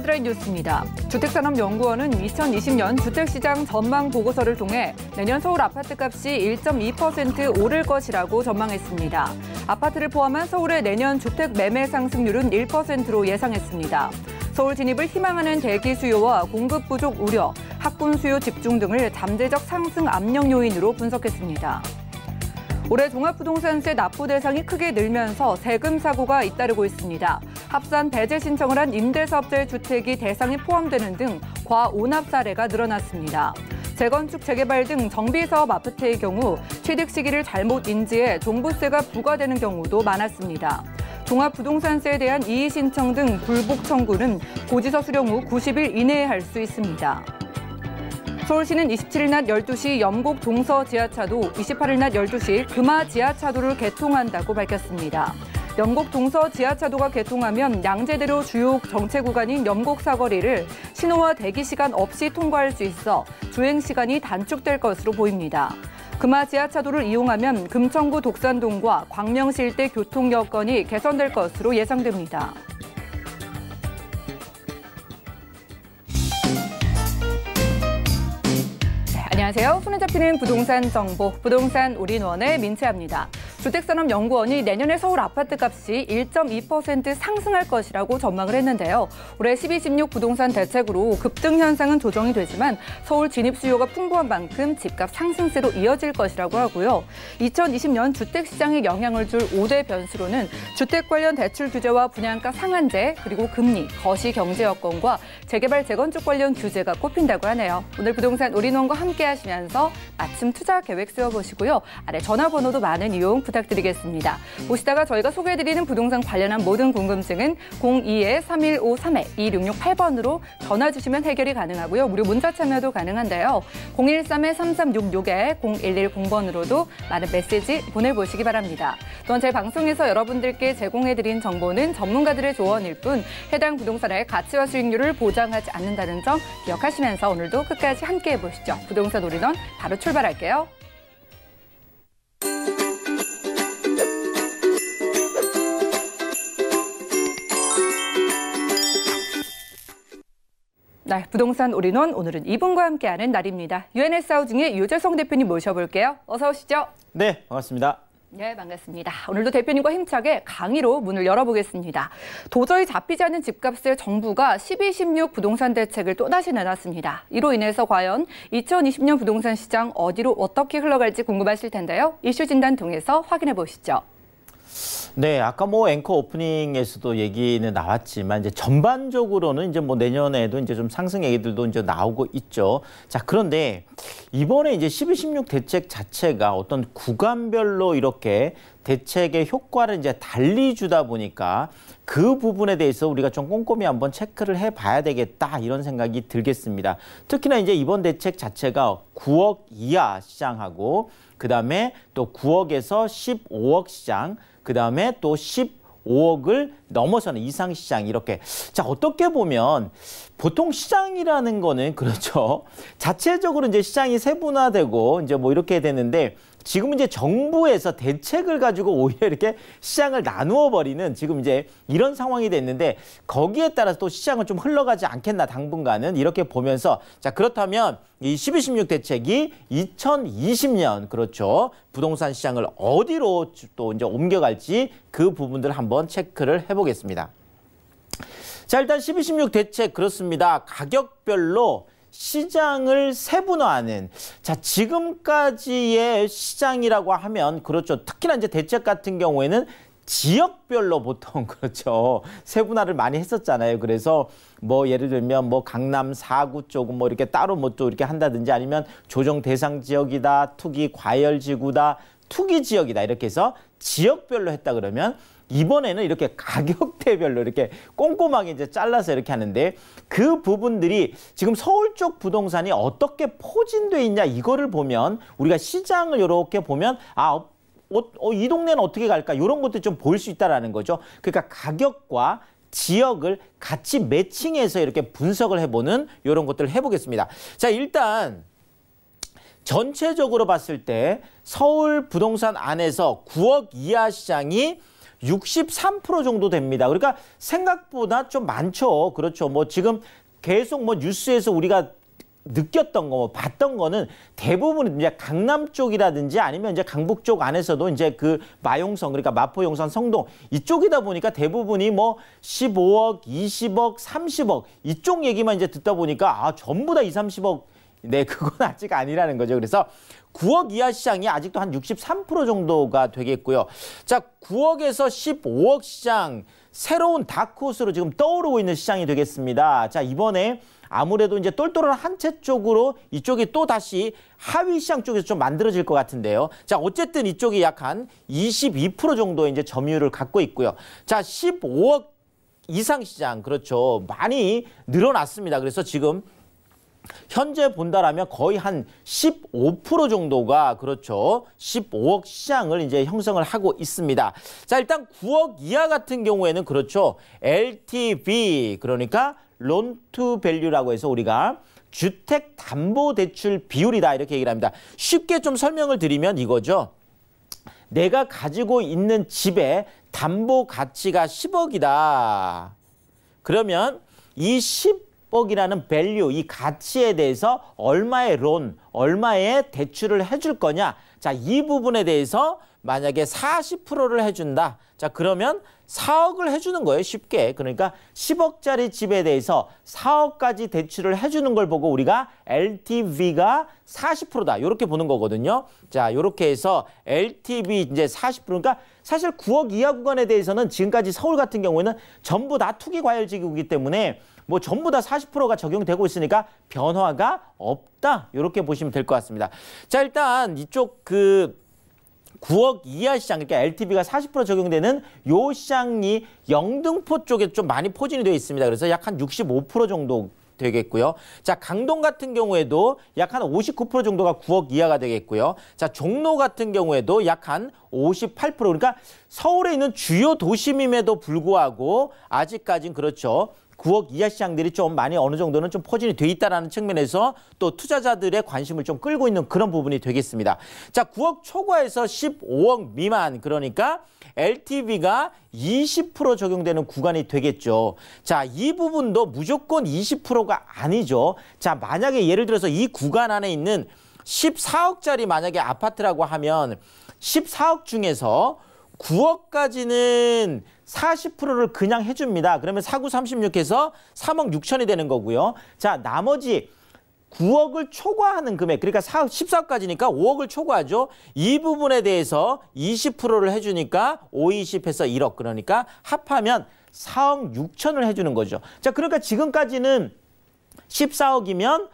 카테드랄 뉴스입니다. 주택산업연구원은 2020년 주택시장 전망 보고서를 통해 내년 서울 아파트값이 1.2% 오를 것이라고 전망했습니다. 아파트를 포함한 서울의 내년 주택 매매 상승률은 1%로 예상했습니다. 서울 진입을 희망하는 대기 수요와 공급 부족 우려, 학군 수요 집중 등을 잠재적 상승 압력 요인으로 분석했습니다. 올해 종합부동산세 납부 대상이 크게 늘면서 세금 사고가 잇따르고 있습니다. 합산 배제 신청을 한 임대사업자의 주택이 대상에 포함되는 등 과오납 사례가 늘어났습니다. 재건축, 재개발 등 정비사업 아파트의 경우 취득 시기를 잘못 인지해 종부세가 부과되는 경우도 많았습니다. 종합부동산세에 대한 이의신청 등 불복 청구는 고지서 수령 후 90일 이내에 할 수 있습니다. 서울시는 27일 낮 12시 연곡 종서 지하차도, 28일 낮 12시 금화 지하차도를 개통한다고 밝혔습니다. 연곡 동서 지하차도가 개통하면 양재대로 주요 정체 구간인 연곡 사거리를 신호와 대기 시간 없이 통과할 수 있어 주행 시간이 단축될 것으로 보입니다. 금화 지하차도를 이용하면 금천구 독산동과 광명시 일대 교통 여건이 개선될 것으로 예상됩니다. 안녕하세요. 손에 잡히는 부동산 정보, 부동산 올인원의 민채입니다. 주택산업연구원이 내년에 서울 아파트값이 1.2% 상승할 것이라고 전망을 했는데요. 올해 12, 16 부동산 대책으로 급등 현상은 조정이 되지만 서울 진입 수요가 풍부한 만큼 집값 상승세로 이어질 것이라고 하고요. 2020년 주택시장에 영향을 줄 5대 변수로는 주택 관련 대출 규제와 분양가 상한제, 그리고 금리, 거시 경제 여건과 재개발 재건축 관련 규제가 꼽힌다고 하네요. 오늘 부동산 올인원과 함께하신 참고하시면서 맞춤 투자 계획 세워보시고요. 아래 전화번호도 많은 이용 부탁드리겠습니다. 보시다가 저희가 소개해드리는 부동산 관련한 모든 궁금증은 02-3153-2668번으로 전화 주시면 해결이 가능하고요. 무료 문자 참여도 가능한데요. 013-3366-0110번으로도 많은 메시지 보내보시기 바랍니다. 또한 제 방송에서 여러분들께 제공해드린 정보는 전문가들의 조언일 뿐 해당 부동산의 가치와 수익률을 보장하지 않는다는 점 기억하시면서 오늘도 끝까지 함께해 보시죠. 부동산 우리던 바로 출발할게요. 네, 부동산 우리원 오늘은 이분과 함께하는 날입니다. UNS 하우징의 유재성 대표님 모셔볼게요. 어서 오시죠. 네, 반갑습니다. 네, 반갑습니다. 오늘도 대표님과 힘차게 강의로 문을 열어보겠습니다. 도저히 잡히지 않는 집값을 정부가 12, 16 부동산 대책을 또다시 내놨습니다. 이로 인해서 과연 2020년 부동산 시장 어디로 어떻게 흘러갈지 궁금하실 텐데요. 이슈 진단 통해서 확인해 보시죠. 네, 아까 뭐 앵커 오프닝에서도 얘기는 나왔지만 이제 전반적으로는 이제 뭐 내년에도 이제 좀 상승 얘기들도 이제 나오고 있죠. 자, 그런데 이번에 이제 12, 16 대책 자체가 어떤 구간별로 이렇게 대책의 효과를 이제 달리 주다 보니까 그 부분에 대해서 우리가 좀 꼼꼼히 한번 체크를 해봐야 되겠다 이런 생각이 들겠습니다. 특히나 이제 이번 대책 자체가 9억 이하 시장하고 그 다음에 또 9억에서 15억 시장 그 다음에 또 15억을 넘어서는 이상 시장 이렇게 자 어떻게 보면 보통 시장이라는 거는 그렇죠 자체적으로 이제 시장이 세분화되고 이제 뭐 이렇게 되는데 지금 이제 정부에서 대책을 가지고 오히려 이렇게 시장을 나누어 버리는 지금 이제 이런 상황이 됐는데 거기에 따라서 또 시장은 좀 흘러가지 않겠나 당분간은 이렇게 보면서 자 그렇다면 이 1216 대책이 2020년 그렇죠 부동산 시장을 어디로 또 이제 옮겨갈지 그 부분들 한번 체크를 해보겠습니다. 자 일단 1216 대책 그렇습니다. 가격별로 시장을 세분화하는 자 지금까지의 시장이라고 하면 그렇죠 특히나 이제 대책 같은 경우에는 지역별로 보통 그렇죠 세분화를 많이 했었잖아요 그래서 뭐 예를 들면 뭐 강남 사구 쪽은 뭐 이렇게 따로 뭐 또 이렇게 한다든지 아니면 조정 대상 지역이다 투기 과열 지구다 투기 지역이다 이렇게 해서 지역별로 했다 그러면 이번에는 이렇게 가격대별로 이렇게 꼼꼼하게 이제 잘라서 이렇게 하는데 그 부분들이 지금 서울 쪽 부동산이 어떻게 포진돼 있냐 이거를 보면 우리가 시장을 이렇게 보면 아 어, 어, 이 동네는 어떻게 갈까 이런 것도 좀볼 수 있다라는 거죠. 그러니까 가격과 지역을 같이 매칭해서 이렇게 분석을 해보는 이런 것들을 해보겠습니다. 자 일단 전체적으로 봤을 때 서울 부동산 안에서 9억 이하 시장이 63% 정도 됩니다. 그러니까 생각보다 좀 많죠. 그렇죠. 뭐 지금 계속 뭐 뉴스에서 우리가 느꼈던 거, 뭐 봤던 거는 대부분 이제 강남 쪽이라든지 아니면 이제 강북 쪽 안에서도 이제 그 마용성 그러니까 마포 용산 성동 이쪽이다 보니까 대부분이 뭐 15억, 20억, 30억 이쪽 얘기만 이제 듣다 보니까 아 전부 다 2, 30억 네 그건 아직 아니라는 거죠. 그래서 9억 이하 시장이 아직도 한 63% 정도가 되겠고요. 자, 9억에서 15억 시장 새로운 다크호스로 지금 떠오르고 있는 시장이 되겠습니다. 자, 이번에 아무래도 이제 똘똘한 한 채 쪽으로 이쪽이 또 다시 하위 시장 쪽에서 좀 만들어질 것 같은데요. 자, 어쨌든 이쪽이 약 한 22% 정도의 이제 점유율을 갖고 있고요. 자, 15억 이상 시장 그렇죠. 많이 늘어났습니다. 그래서 지금 현재 본다라면 거의 한 15% 정도가 그렇죠. 15억 시장을 이제 형성을 하고 있습니다. 자, 일단 9억 이하 같은 경우에는 그렇죠. LTV 그러니까 론투 밸류라고 해서 우리가 주택 담보 대출 비율이다 이렇게 얘기를 합니다. 쉽게 좀 설명을 드리면 이거죠. 내가 가지고 있는 집에 담보 가치가 10억이다. 그러면 이10 뻑이라는 밸류 이 가치에 대해서 얼마의 론, 얼마의 대출을 해줄 거냐. 자, 이 부분에 대해서 만약에 40%를 해준다. 자, 그러면 4억을 해주는 거예요, 쉽게. 그러니까 10억짜리 집에 대해서 4억까지 대출을 해주는 걸 보고 우리가 LTV가 40%다. 이렇게 보는 거거든요. 자, 이렇게 해서 LTV 이제 40%. 그러니까 사실 9억 이하 구간에 대해서는 지금까지 서울 같은 경우에는 전부 다 투기과열지구이기 때문에 뭐 전부 다 40%가 적용되고 있으니까 변화가 없다. 이렇게 보시면 될 것 같습니다. 자, 일단 이쪽 그 9억 이하 시장, 그러니까 LTV가 40% 적용되는 요 시장이 영등포 쪽에 좀 많이 포진이 되어 있습니다. 그래서 약 한 65% 정도 되겠고요. 자, 강동 같은 경우에도 약 한 59% 정도가 9억 이하가 되겠고요. 자, 종로 같은 경우에도 약 한58% 그러니까 서울에 있는 주요 도심임에도 불구하고 아직까진 그렇죠. 9억 이하 시장들이 좀 많이 어느 정도는 좀 포진이 돼 있다라는 측면에서 또 투자자들의 관심을 좀 끌고 있는 그런 부분이 되겠습니다. 자, 9억 초과에서 15억 미만 그러니까 LTV가 20% 적용되는 구간이 되겠죠. 자, 이 부분도 무조건 20%가 아니죠. 자, 만약에 예를 들어서 이 구간 안에 있는 14억짜리 만약에 아파트라고 하면 14억 중에서 9억까지는 40%를 그냥 해줍니다. 그러면 4936에서 3억 6천이 되는 거고요. 자, 나머지 9억을 초과하는 금액, 그러니까 14억까지니까 5억을 초과하죠. 이 부분에 대해서 20%를 해주니까 5, 20해서 1억, 그러니까 합하면 4억 6천을 해주는 거죠. 자, 그러니까 지금까지는 14억이면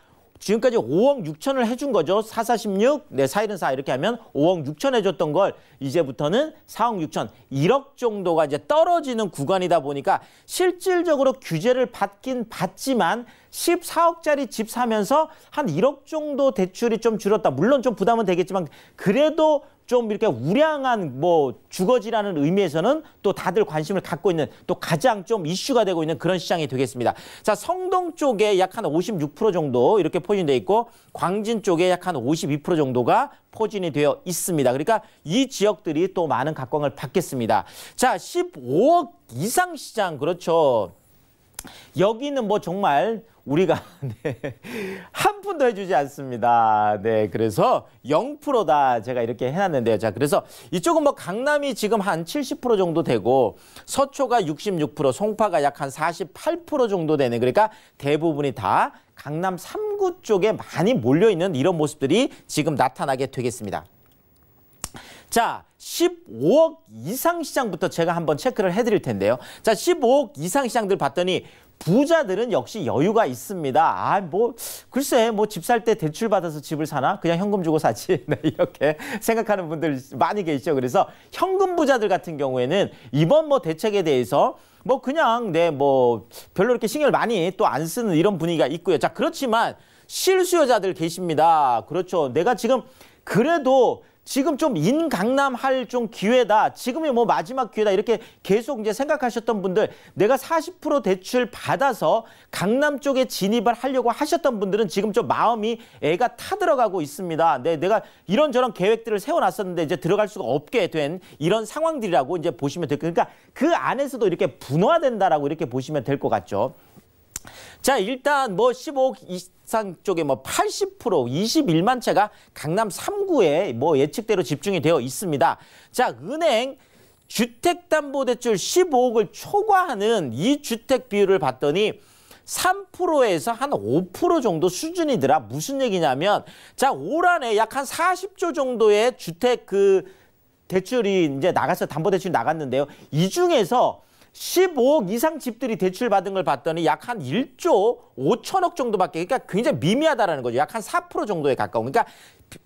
지금까지 5억 6천을 해준 거죠. 4416, 네, 4114 이렇게 하면 5억 6천 해줬던 걸 이제부터는 4억 6천, 1억 정도가 이제 떨어지는 구간이다 보니까 실질적으로 규제를 받긴 받지만 14억짜리 집 사면서 한 1억 정도 대출이 좀 줄었다. 물론 좀 부담은 되겠지만 그래도 좀 이렇게 우량한 뭐 주거지라는 의미에서는 또 다들 관심을 갖고 있는 또 가장 좀 이슈가 되고 있는 그런 시장이 되겠습니다. 자, 성동 쪽에 약 한 56% 정도 이렇게 포진돼 있고 광진 쪽에 약 한 52% 정도가 포진이 되어 있습니다. 그러니까 이 지역들이 또 많은 각광을 받겠습니다. 자, 15억 이상 시장 그렇죠. 여기는 뭐 정말 우리가 네, 한 푼도 해주지 않습니다. 네, 그래서 0%다 제가 이렇게 해놨는데요. 자, 그래서 이쪽은 뭐 강남이 지금 한 70% 정도 되고 서초가 66%, 송파가 약 한 48% 정도 되는 그러니까 대부분이 다 강남 3구 쪽에 많이 몰려있는 이런 모습들이 지금 나타나게 되겠습니다. 자, 15억 이상 시장부터 제가 한번 체크를 해드릴 텐데요. 자, 15억 이상 시장들 봤더니 부자들은 역시 여유가 있습니다. 아, 뭐, 글쎄, 뭐, 집 살 때 대출 받아서 집을 사나? 그냥 현금 주고 사지. 네, 이렇게 생각하는 분들 많이 계시죠. 그래서 현금 부자들 같은 경우에는 이번 뭐 대책에 대해서 뭐 그냥, 네, 뭐, 별로 이렇게 신경을 많이 또 안 쓰는 이런 분위기가 있고요. 자, 그렇지만 실수요자들 계십니다. 그렇죠. 내가 지금 그래도 지금 좀 인강남 할 좀 기회다. 지금이 뭐 마지막 기회다. 이렇게 계속 이제 생각하셨던 분들 내가 40% 대출 받아서 강남 쪽에 진입을 하려고 하셨던 분들은 지금 좀 마음이 애가 타들어가고 있습니다. 네, 내가 이런저런 계획들을 세워놨었는데 이제 들어갈 수가 없게 된 이런 상황들이라고 이제 보시면 될 거니까 그러니까 그 안에서도 이렇게 분화된다라고 이렇게 보시면 될 것 같죠. 자, 일단 뭐 15억 이상 쪽에 뭐 80% 21만 채가 강남 3구에 뭐 예측대로 집중이 되어 있습니다. 자, 은행 주택담보대출 15억을 초과하는 이 주택 비율을 봤더니 3%에서 한 5% 정도 수준이더라. 무슨 얘기냐면 자, 올 한해 약 한 40조 정도의 주택 그 대출이 이제 나가서 담보 대출이 나갔는데요. 이 중에서 15억 이상 집들이 대출받은 걸 봤더니 약 한 1조 5천억 정도밖에 그러니까 굉장히 미미하다라는 거죠. 약 한 4% 정도에 가까운. 그러니까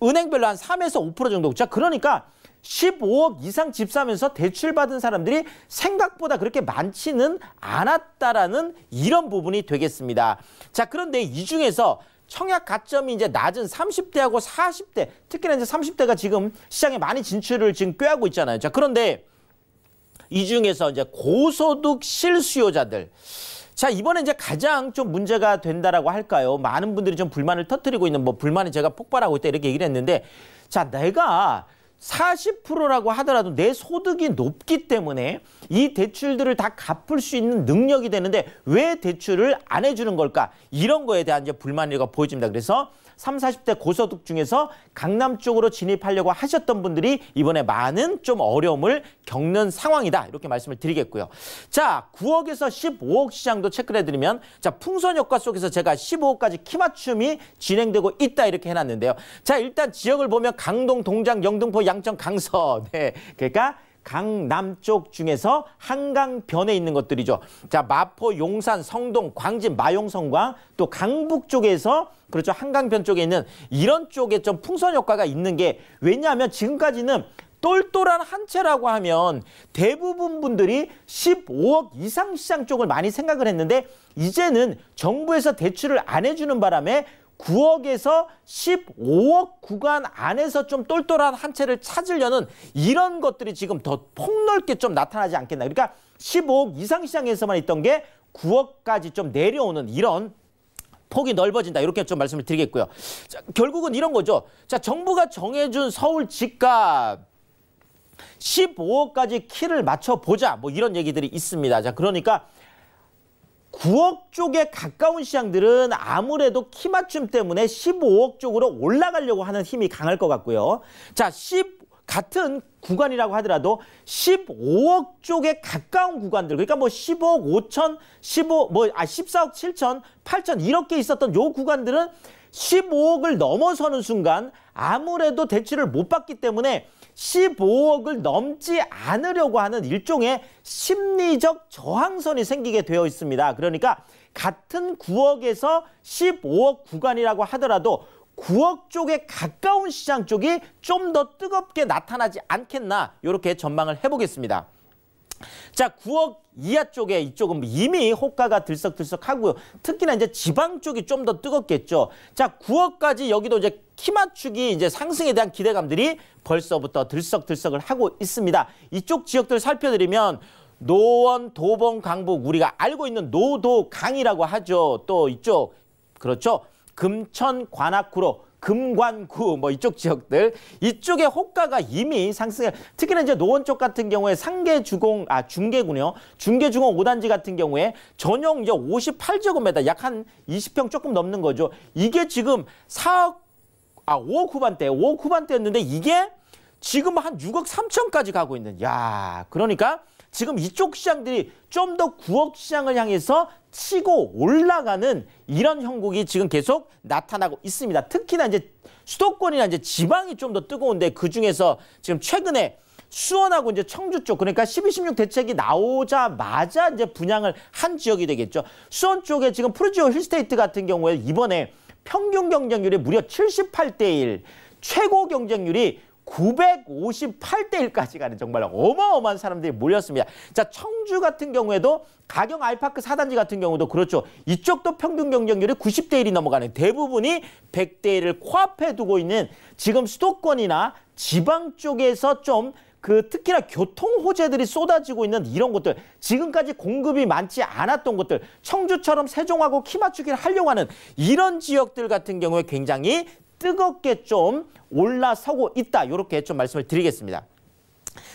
은행별로 한 3에서 5% 정도. 자, 그러니까 15억 이상 집 사면서 대출받은 사람들이 생각보다 그렇게 많지는 않았다라는 이런 부분이 되겠습니다. 자, 그런데 이 중에서 청약 가점이 이제 낮은 30대하고 40대, 특히나 이제 30대가 지금 시장에 많이 진출을 지금 꾀하고 있잖아요. 자, 그런데 이 중에서 이제 고소득 실수요자들. 자, 이번에 이제 가장 좀 문제가 된다라고 할까요? 많은 분들이 좀 불만을 터뜨리고 있는 뭐 불만이 제가 폭발하고 있다 이렇게 얘기를 했는데 자, 내가 40%라고 하더라도 내 소득이 높기 때문에 이 대출들을 다 갚을 수 있는 능력이 되는데 왜 대출을 안 해주는 걸까? 이런 거에 대한 이제 불만이가 보여집니다. 그래서 삼사십 대 고소득 중에서 강남 쪽으로 진입하려고 하셨던 분들이 이번에 많은 좀 어려움을 겪는 상황이다. 이렇게 말씀을 드리겠고요. 자, 9억에서 15억 시장도 체크를 해드리면 자, 풍선 효과 속에서 제가 15억까지 키맞춤이 진행되고 있다. 이렇게 해놨는데요. 자, 일단 지역을 보면 강동, 동장, 영등포, 양천, 강서. 네. 그러니까 강남쪽 중에서 한강변에 있는 것들이죠. 자, 마포, 용산, 성동, 광진, 마용성과또 강북 쪽에서 그렇죠. 한강변 쪽에 있는 이런 쪽에 좀 풍선 효과가 있는 게 왜냐하면 지금까지는 똘똘한 한 채라고 하면 대부분 분들이 15억 이상 시장 쪽을 많이 생각을 했는데 이제는 정부에서 대출을 안 해주는 바람에 9억에서 15억 구간 안에서 좀 똘똘한 한 채를 찾으려는 이런 것들이 지금 더 폭넓게 좀 나타나지 않겠나. 그러니까 15억 이상 시장에서만 있던 게 9억까지 좀 내려오는 이런 폭이 넓어진다. 이렇게 좀 말씀을 드리겠고요. 자, 결국은 이런 거죠. 자, 정부가 정해준 서울 집값 15억까지 키를 맞춰보자. 뭐 이런 얘기들이 있습니다. 자, 그러니까 9억 쪽에 가까운 시장들은 아무래도 키 맞춤 때문에 15억 쪽으로 올라가려고 하는 힘이 강할 것 같고요. 자, 10 같은 구간이라고 하더라도 15억 쪽에 가까운 구간들 그러니까 뭐 15억 5천, 15뭐아 14억 7천, 8천 이렇게 있었던 요 구간들은 15억을 넘어서는 순간 아무래도 대출을 못 받기 때문에 15억을 넘지 않으려고 하는 일종의 심리적 저항선이 생기게 되어 있습니다. 그러니까 같은 9억에서 15억 구간이라고 하더라도 9억 쪽에 가까운 시장 쪽이 좀 더 뜨겁게 나타나지 않겠나 이렇게 전망을 해보겠습니다. 자, 9억 이하 쪽에 이쪽은 이미 호가가 들썩들썩 하고요. 특히나 이제 지방 쪽이 좀 더 뜨겁겠죠. 자, 9억까지 여기도 이제 키 맞추기 이제 상승에 대한 기대감들이 벌써부터 들썩들썩을 하고 있습니다. 이쪽 지역들 살펴드리면 노원, 도봉, 강북 우리가 알고 있는 노도 강이라고 하죠. 또 이쪽 그렇죠. 금천, 관악구로 금관구 뭐 이쪽 지역들 이쪽의 호가가 이미 상승해 특히나 이제 노원 쪽 같은 경우에 상계 주공 아 중계군요 중계 주공 5단지 같은 경우에 전용 이제 58제곱미터 약 한 20평 조금 넘는 거죠 이게 지금 4억 아 5억 후반대 5억 후반대였는데 이게 지금 한 6억 3천까지 가고 있는 야 그러니까 지금 이쪽 시장들이 좀더 9억 시장을 향해서 치고 올라가는 이런 형국이 지금 계속 나타나고 있습니다. 특히나 이제 수도권이나 이제 지방이 좀 더 뜨거운데 그 중에서 지금 최근에 수원하고 이제 청주 쪽 그러니까 12, 16 대책이 나오자마자 이제 분양을 한 지역이 되겠죠. 수원 쪽에 지금 프루지오 힐스테이트 같은 경우에 이번에 평균 경쟁률이 무려 78대 1, 최고 경쟁률이 958대 1까지 가는 정말 어마어마한 사람들이 몰렸습니다. 자, 청주 같은 경우에도 가경 알파크 사단지 같은 경우도 그렇죠. 이쪽도 평균 경쟁률이 90대 1이 넘어가는 대부분이 100대 1을 코앞에 두고 있는 지금 수도권이나 지방 쪽에서 좀 그 특히나 교통 호재들이 쏟아지고 있는 이런 것들 지금까지 공급이 많지 않았던 것들 청주처럼 세종하고 키 맞추기를 하려고 하는 이런 지역들 같은 경우에 굉장히 뜨겁게 좀 올라서고 있다. 이렇게 좀 말씀을 드리겠습니다.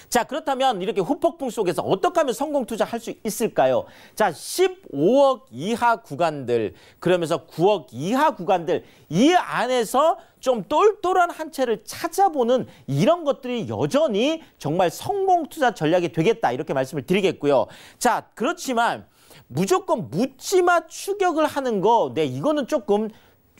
자 그렇다면 이렇게 후폭풍 속에서 어떻게 하면 성공 투자할 수 있을까요? 자 15억 이하 구간들 그러면서 9억 이하 구간들 이 안에서 좀 똘똘한 한 채를 찾아보는 이런 것들이 여전히 정말 성공 투자 전략이 되겠다 이렇게 말씀을 드리겠고요. 자 그렇지만 무조건 묻지마 추격을 하는 거, 네 이거는 조금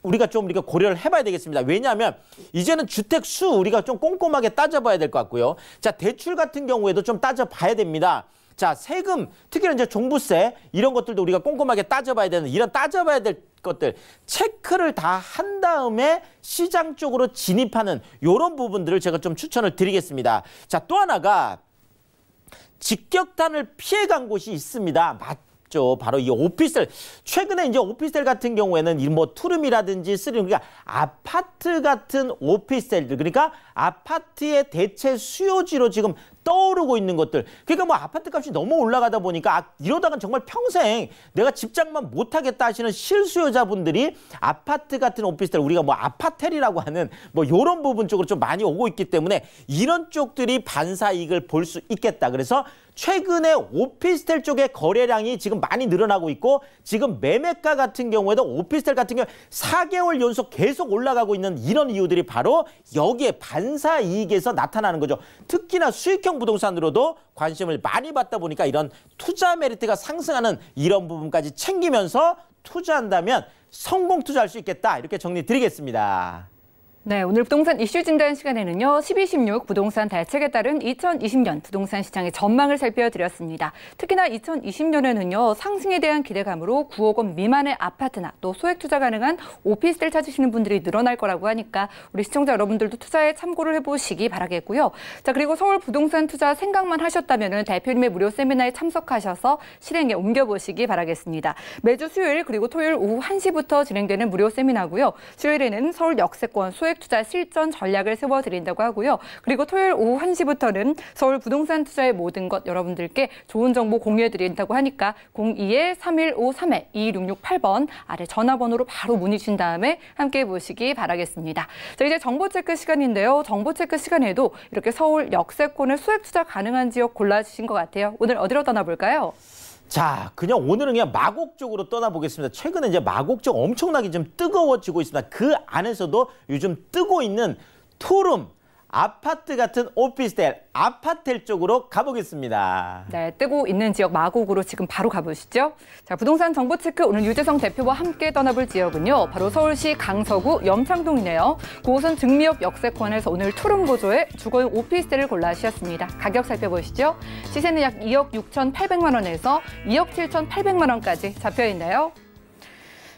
우리가 좀 우리가 고려를 해봐야 되겠습니다. 왜냐하면 이제는 주택 수 우리가 좀 꼼꼼하게 따져봐야 될 것 같고요. 자 대출 같은 경우에도 좀 따져봐야 됩니다. 자 세금 특히나 이제 종부세 이런 것들도 우리가 꼼꼼하게 따져봐야 되는 이런 따져봐야 될 것들 체크를 다 한 다음에 시장 쪽으로 진입하는 이런 부분들을 제가 좀 추천을 드리겠습니다. 자또 하나가 직격탄을 피해간 곳이 있습니다. 있죠. 바로 이 오피스텔. 최근에 이제 오피스텔 같은 경우에는 이 뭐 투룸이라든지 쓰리룸 그러니까 아파트 같은 오피스텔들 그러니까 아파트의 대체 수요지로 지금 떠오르고 있는 것들. 그러니까 뭐 아파트 값이 너무 올라가다 보니까 아, 이러다간 정말 평생 내가 집장만 못하겠다 하시는 실수요자분들이 아파트 같은 오피스텔 우리가 뭐 아파텔이라고 하는 뭐 이런 부분 쪽으로 좀 많이 오고 있기 때문에 이런 쪽들이 반사 이익을 볼 수 있겠다. 그래서 최근에 오피스텔 쪽의 거래량이 지금 많이 늘어나고 있고 지금 매매가 같은 경우에도 오피스텔 같은 경우 4개월 연속 계속 올라가고 있는 이런 이유들이 바로 여기에 반사 이익에서 나타나는 거죠. 특히나 수익형 신용 부동산으로도 관심을 많이 받다 보니까 이런 투자 메리트가 상승하는 이런 부분까지 챙기면서 투자한다면 성공 투자할 수 있겠다 이렇게 정리 드리겠습니다. 네, 오늘 부동산 이슈 진단 시간에는요. 1216 부동산 대책에 따른 2020년 부동산 시장의 전망을 살펴드렸습니다. 특히나 2020년에는요. 상승에 대한 기대감으로 9억 원 미만의 아파트나 또 소액 투자 가능한 오피스텔 찾으시는 분들이 늘어날 거라고 하니까 우리 시청자 여러분들도 투자에 참고를 해보시기 바라겠고요. 자, 그리고 서울 부동산 투자 생각만 하셨다면 대표님의 무료 세미나에 참석하셔서 실행에 옮겨보시기 바라겠습니다. 매주 수요일 그리고 토요일 오후 1시부터 진행되는 무료 세미나고요. 수요일에는 서울 역세권 소액 소액투자 실전 전략을 세워드린다고 하고요. 그리고 토요일 오후 1시부터는 서울 부동산 투자의 모든 것 여러분들께 좋은 정보 공유해드린다고 하니까 02-3153-2668번 아래 전화번호로 바로 문의 주신 다음에 함께 보시기 바라겠습니다. 자, 이제 정보 체크 시간인데요. 정보 체크 시간에도 이렇게 서울 역세권을 수액 투자 가능한 지역 골라주신 것 같아요. 오늘 어디로 떠나볼까요? 자, 그냥 오늘은 그냥 마곡 쪽으로 떠나보겠습니다. 최근에 이제 마곡 쪽 엄청나게 좀 뜨거워지고 있습니다. 그 안에서도 요즘 뜨고 있는 토름 아파트 같은 오피스텔, 아파텔 쪽으로 가보겠습니다. 네, 뜨고 있는 지역 마곡으로 지금 바로 가보시죠. 자, 부동산 정보 체크 오늘 유재성 대표와 함께 떠나볼 지역은요. 바로 서울시 강서구 염창동이네요. 그곳은 증미역 역세권에서 오늘 투룸 구조의 주거용 오피스텔을 골라 시였습니다. 가격 살펴보시죠. 시세는 약 2억 6,800만 원에서 2억 7,800만 원까지 잡혀 있네요.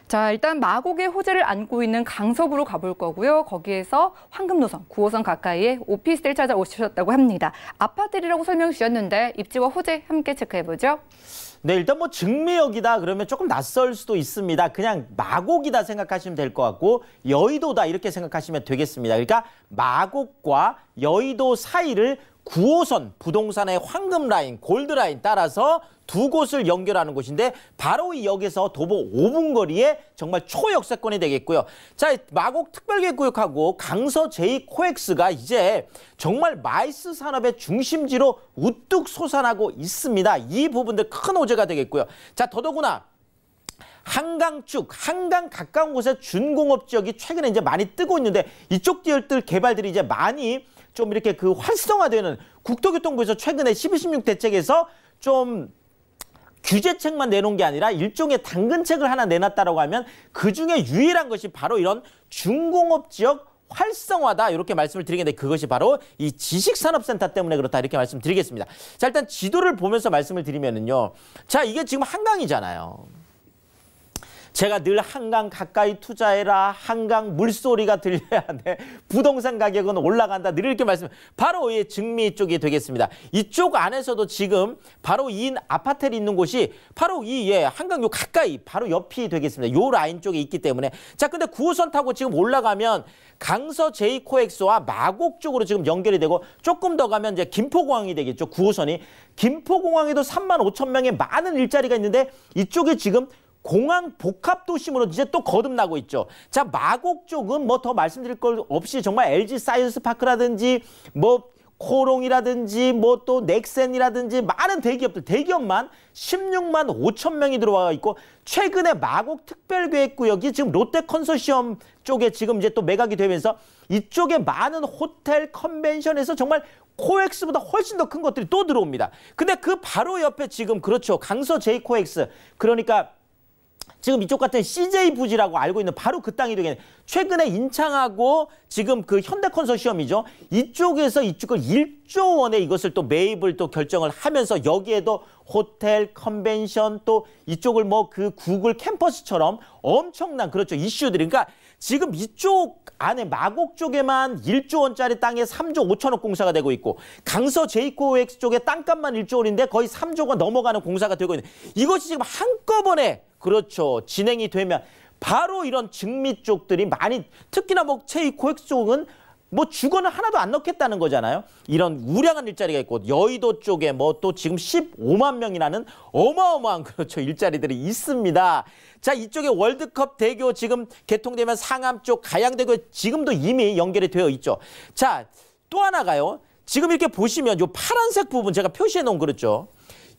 자, 일단 마곡의 호재를 안고 있는 강서구로 가볼 거고요. 거기에서 황금노선, 9호선 가까이에 오피스텔 찾아오셨다고 합니다. 아파트리라고 설명 주셨는데 입지와 호재 함께 체크해보죠. 네, 일단 뭐 증매역이다 그러면 조금 낯설 수도 있습니다. 그냥 마곡이다 생각하시면 될 것 같고 여의도다 이렇게 생각하시면 되겠습니다. 그러니까 마곡과 여의도 사이를 9호선 부동산의 황금 라인, 골드 라인 따라서 두 곳을 연결하는 곳인데 바로 이 역에서 도보 5분 거리에 정말 초역세권이 되겠고요. 자, 마곡 특별계획구역하고 강서 제2코엑스가 이제 정말 마이스 산업의 중심지로 우뚝 솟아나고 있습니다. 이 부분들 큰 호재가 되겠고요. 자, 더더구나 한강축, 한강 가까운 곳의 준공업 지역이 최근에 이제 많이 뜨고 있는데 이쪽 지역들 개발들이 이제 많이 좀 이렇게 그 활성화되는 국토교통부에서 최근에 12, 16 대책에서 좀 규제책만 내놓은 게 아니라 일종의 당근책을 하나 내놨다라고 하면 그중에 유일한 것이 바로 이런 중공업 지역 활성화다 이렇게 말씀을 드리겠는데 그것이 바로 이 지식산업센터 때문에 그렇다 이렇게 말씀드리겠습니다. 자 일단 지도를 보면서 말씀을 드리면은요. 자 이게 지금 한강이잖아요. 제가 늘 한강 가까이 투자해라. 한강 물소리가 들려야 돼. 부동산 가격은 올라간다. 늘 이렇게 말씀. 바로 이 증미 쪽이 되겠습니다. 이쪽 안에서도 지금 바로 이 아파트에 있는 곳이 바로 이 예, 한강 요 가까이 바로 옆이 되겠습니다. 요 라인 쪽에 있기 때문에. 자, 근데 9호선 타고 지금 올라가면 강서 제이코엑스와 마곡 쪽으로 지금 연결이 되고 조금 더 가면 이제 김포공항이 되겠죠. 9호선이. 김포공항에도 3만 5천 명의 많은 일자리가 있는데 이쪽에 지금 공항 복합 도심으로 이제 또 거듭나고 있죠. 자, 마곡 쪽은 뭐 더 말씀드릴 걸 없이 정말 LG 사이언스 파크라든지 뭐 코롱이라든지 뭐 또 넥센이라든지 많은 대기업들 대기업만 16만 5천 명이 들어와 있고 최근에 마곡 특별계획구역이 지금 롯데 컨소시엄 쪽에 지금 이제 또 매각이 되면서 이쪽에 많은 호텔 컨벤션에서 정말 코엑스보다 훨씬 더 큰 것들이 또 들어옵니다. 근데 그 바로 옆에 지금 그렇죠 강서 제이코엑스 그러니까 지금 이쪽 같은 CJ 부지라고 알고 있는 바로 그 땅이 되겠네. 최근에 인창하고 지금 그 현대 컨소시엄이죠. 이쪽에서 이쪽을 1조 원에 이것을 또 매입을 또 결정을 하면서 여기에도 호텔, 컨벤션 또 이쪽을 뭐 그 구글 캠퍼스처럼 엄청난 그렇죠. 이슈들이. 그러니까 지금 이쪽 안에 마곡 쪽에만 1조 원짜리 땅에 3조 5천억 공사가 되고 있고 강서 제이코엑스 쪽에 땅값만 1조 원인데 거의 3조가 넘어가는 공사가 되고 있는 이것이 지금 한꺼번에 그렇죠. 진행이 되면 바로 이런 증미 쪽들이 많이 특히나 뭐 체이 고액 쪽은 뭐 주거는 하나도 안 넣겠다는 거잖아요. 이런 우량한 일자리가 있고 여의도 쪽에 뭐 또 지금 15만 명이라는 어마어마한 그렇죠 일자리들이 있습니다. 자 이쪽에 월드컵 대교 지금 개통되면 상암 쪽 가양대교 지금도 이미 연결이 되어 있죠. 자 또 하나가요. 지금 이렇게 보시면 요 파란색 부분 제가 표시해 놓은 그렇죠.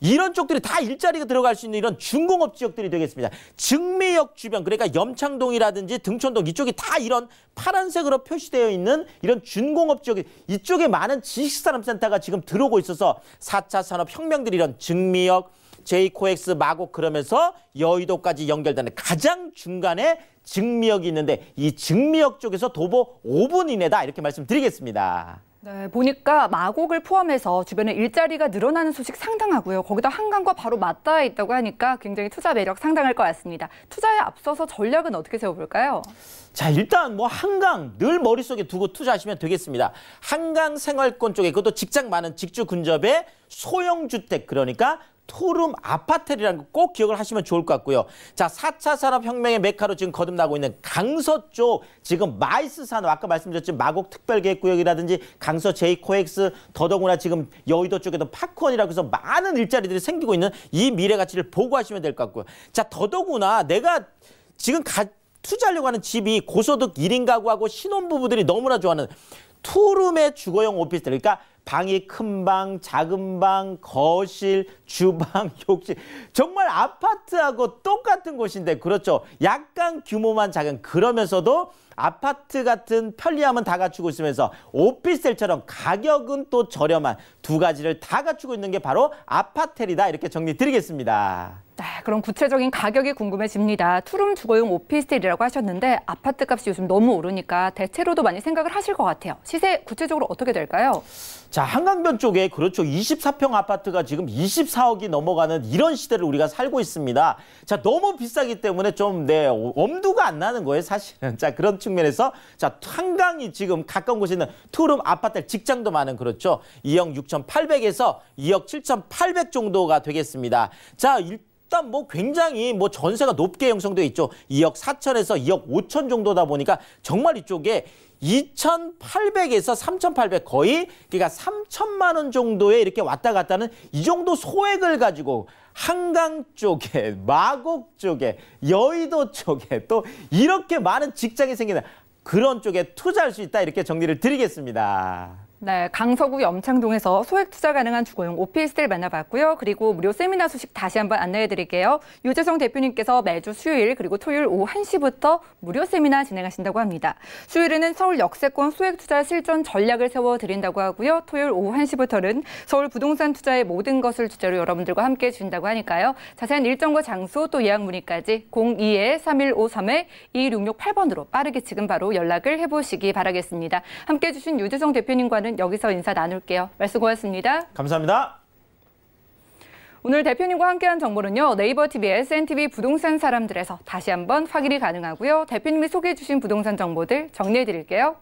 이런 쪽들이 다 일자리가 들어갈 수 있는 이런 중공업 지역들이 되겠습니다. 증매역 주변 그러니까 염창동이라든지 등촌동 이쪽이 다 이런 파란색으로 표시되어 있는 이런 중공업 지역이 이쪽에 많은 지식산업센터가 지금 들어오고 있어서 4차 산업혁명들이 이런 증미역 제이코엑스 마곡 그러면서 여의도까지 연결되는 가장 중간에 증미역이 있는데 이 증미역 쪽에서 도보 5분 이내다 이렇게 말씀드리겠습니다. 네, 보니까 마곡을 포함해서 주변에 일자리가 늘어나는 소식 상당하고요. 거기다 한강과 바로 맞닿아 있다고 하니까 굉장히 투자 매력 상당할 것 같습니다. 투자에 앞서서 전략은 어떻게 세워볼까요? 자, 일단 뭐 한강 늘 머릿속에 두고 투자하시면 되겠습니다. 한강 생활권 쪽에 그것도 직장 많은 직주 근접에 소형 주택 그러니까 토름 아파트이라는거 꼭 기억을 하시면 좋을 것 같고요. 자, 4차 산업혁명의 메카로 지금 거듭나고 있는 강서 쪽 지금 마이스 산업 아까 말씀드렸지만 마곡 특별계획구역이라든지 강서 제이코엑스 더더구나 지금 여의도 쪽에도 파크원이라고 해서 많은 일자리들이 생기고 있는 이 미래 가치를 보고하시면 될 것 같고요. 자, 더더구나 내가 지금 가, 투자하려고 하는 집이 고소득 1인 가구하고 신혼부부들이 너무나 좋아하는 투룸의 주거용 오피스텔 그러니까 방이 큰 방, 작은 방, 거실, 주방, 욕실 정말 아파트하고 똑같은 곳인데 그렇죠. 약간 규모만 작은 그러면서도 아파트 같은 편리함은 다 갖추고 있으면서 오피스텔처럼 가격은 또 저렴한 두 가지를 다 갖추고 있는 게 바로 아파텔이다 이렇게 정리 드리겠습니다. 네, 그럼 구체적인 가격이 궁금해집니다. 투룸 주거용 오피스텔이라고 하셨는데 아파트 값이 요즘 너무 오르니까 대체로도 많이 생각을 하실 것 같아요. 시세 구체적으로 어떻게 될까요? 자, 한강변 쪽에 그렇죠. 24평 아파트가 지금 24억이 넘어가는 이런 시대를 우리가 살고 있습니다. 자, 너무 비싸기 때문에 좀 네, 엄두가 안 나는 거예요, 사실은. 자, 그런 측면에서 자, 한강이 지금 가까운 곳에 있는 투룸 아파트 직장도 많은 그렇죠. 2억 6,800에서 2억 7,800 정도가 되겠습니다. 자, 일 일단 뭐 굉장히 뭐 전세가 높게 형성돼 있죠. 2억 4천에서 2억 5천 정도다 보니까 정말 이쪽에 2,800에서 3,800 거의 그러니까 3천만 원 정도에 이렇게 왔다 갔다는 이 정도 소액을 가지고 한강 쪽에 마곡 쪽에 여의도 쪽에 또 이렇게 많은 직장이 생기는 그런 쪽에 투자할 수 있다 이렇게 정리를 드리겠습니다. 네, 강서구 염창동에서 소액 투자 가능한 주거용 오피스텔 만나봤고요. 그리고 무료 세미나 소식 다시 한번 안내해 드릴게요. 유재성 대표님께서 매주 수요일 그리고 토요일 오후 1시부터 무료 세미나 진행하신다고 합니다. 수요일에는 서울 역세권 소액 투자 실전 전략을 세워 드린다고 하고요. 토요일 오후 1시부터는 서울 부동산 투자의 모든 것을 주제로 여러분들과 함께 해 주신다고 하니까요. 자세한 일정과 장소 또 예약 문의까지 02-3153-2668번으로 빠르게 지금 바로 연락을 해 보시기 바라겠습니다. 함께 해 주신 유재성 대표님과는 저는 여기서 인사 나눌게요. 말씀 고맙습니다. 감사합니다. 오늘 대표님과 함께한 정보는요. 네이버 TV, SNTV 부동산 사람들에서 다시 한번 확인이 가능하고요. 대표님이 소개해 주신 부동산 정보들 정리해 드릴게요.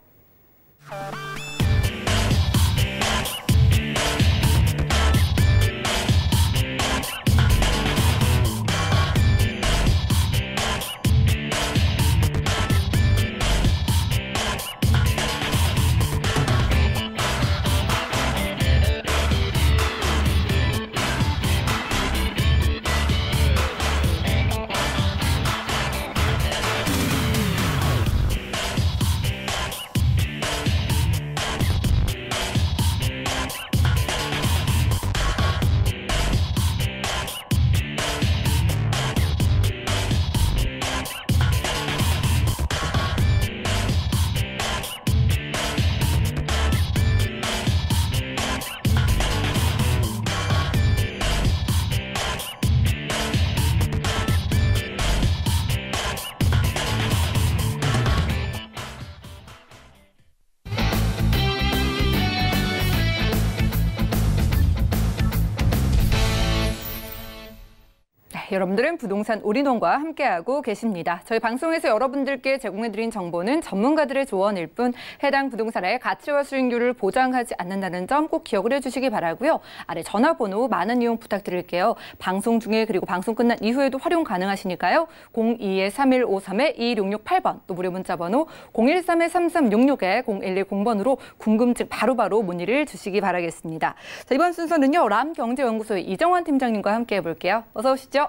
여러분들은 부동산 올인원과 함께하고 계십니다. 저희 방송에서 여러분들께 제공해드린 정보는 전문가들의 조언일 뿐 해당 부동산의 가치와 수익률을 보장하지 않는다는 점 꼭 기억을 해주시기 바라고요. 아래 전화번호 많은 이용 부탁드릴게요. 방송 중에 그리고 방송 끝난 이후에도 활용 가능하시니까요. 02-3153-2668번 또 무료 문자 번호 013-3366-0110번으로 궁금증 바로바로 문의를 주시기 바라겠습니다. 자, 이번 순서는요. 람경제연구소의 이정환 팀장님과 함께 해볼게요. 어서 오시죠.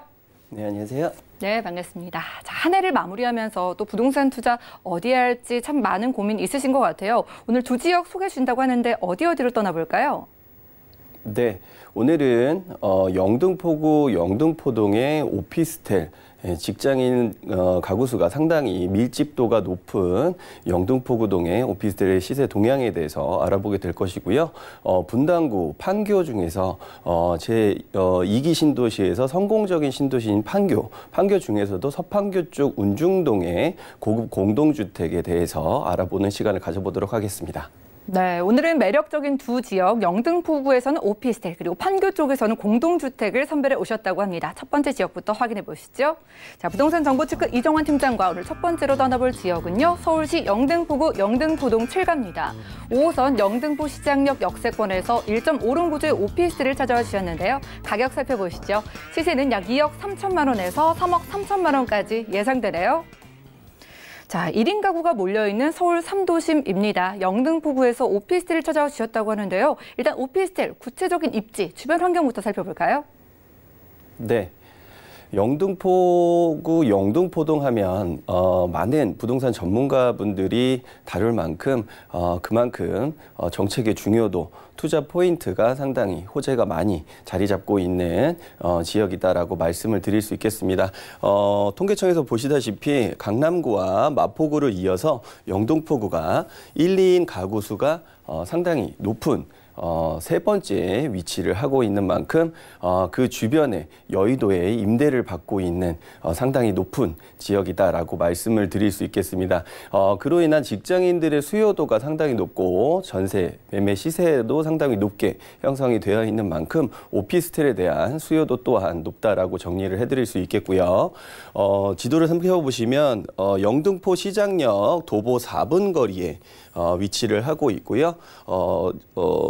네, 안녕하세요. 네, 반갑습니다. 자, 한 해를 마무리하면서 또 부동산 투자 어디 할지 참 많은 고민 있으신 것 같아요. 오늘 두 지역 소개해 주신다고 하는데 어디 어디로 떠나볼까요? 네, 오늘은 어, 영등포구 영등포동의 오피스텔 예, 직장인 어, 가구 수가 상당히 밀집도가 높은 영등포구동의 오피스텔의 시세 동향에 대해서 알아보게 될 것이고요. 어, 분당구 판교 중에서 어, 제 어, 2기 신도시에서 성공적인 신도시인 판교, 판교 중에서도 서판교 쪽 운중동의 고급 공동주택에 대해서 알아보는 시간을 가져보도록 하겠습니다. 네, 오늘은 매력적인 두 지역 영등포구에서는 오피스텔 그리고 판교 쪽에서는 공동주택을 선별해 오셨다고 합니다. 첫 번째 지역부터 확인해 보시죠. 자, 부동산 정보 측근 이정환 팀장과 오늘 첫 번째로 떠나볼 지역은요. 서울시 영등포구 영등포동 7가입니다. 5호선 영등포 시장역 역세권에서 1.5룸 구조의 오피스텔을 찾아와 주셨는데요. 가격 살펴보시죠. 시세는 약 2억 3천만 원에서 3억 3천만 원까지 예상되네요. 자, 1인 가구가 몰려있는 서울 3도심입니다. 영등포구에서 오피스텔을 찾아오셨다고 하는데요. 일단 오피스텔, 구체적인 입지, 주변 환경부터 살펴볼까요? 네. 영등포구 영등포동 하면 어, 많은 부동산 전문가분들이 다룰 만큼 어, 그만큼 어, 정책의 중요도 투자 포인트가 상당히 호재가 많이 자리 잡고 있는 어, 지역이다라고 말씀을 드릴 수 있겠습니다. 어, 통계청에서 보시다시피 강남구와 마포구를 이어서 영등포구가 1, 2인 가구 수가 어, 상당히 높은 어, 세 번째 위치를 하고 있는 만큼 어, 그 주변에 여의도에 임대를 받고 있는 어, 상당히 높은 지역이다라고 말씀을 드릴 수 있겠습니다. 어, 그로 인한 직장인들의 수요도가 상당히 높고 전세, 매매 시세도 상당히 높게 형성이 되어 있는 만큼 오피스텔에 대한 수요도 또한 높다라고 정리를 해드릴 수 있겠고요. 어, 지도를 삼켜보시면 어, 영등포 시장역 도보 4분 거리에 어, 위치를 하고 있고요. 어, 어,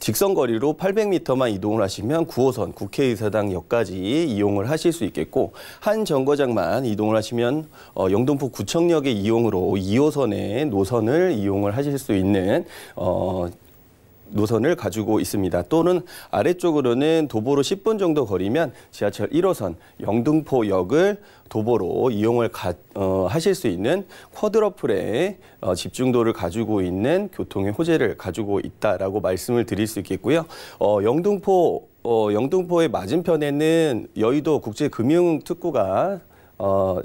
직선 거리로 800m만 이동을 하시면 9호선 국회의사당역까지 이용을 하실 수 있겠고 한 정거장만 이동을 하시면 어, 영등포 구청역의 이용으로 2호선의 노선을 이용을 하실 수 있는 어, 노선을 가지고 있습니다. 또는 아래쪽으로는 도보로 10분 정도 거리면 지하철 1호선 영등포역을 도보로 이용을 가, 어, 하실 수 있는 쿼드러플의 어, 집중도를 가지고 있는 교통의 호재를 가지고 있다라고 말씀을 드릴 수 있겠고요. 어, 영등포 어, 영등포의 맞은편에는 여의도 국제금융특구가 어,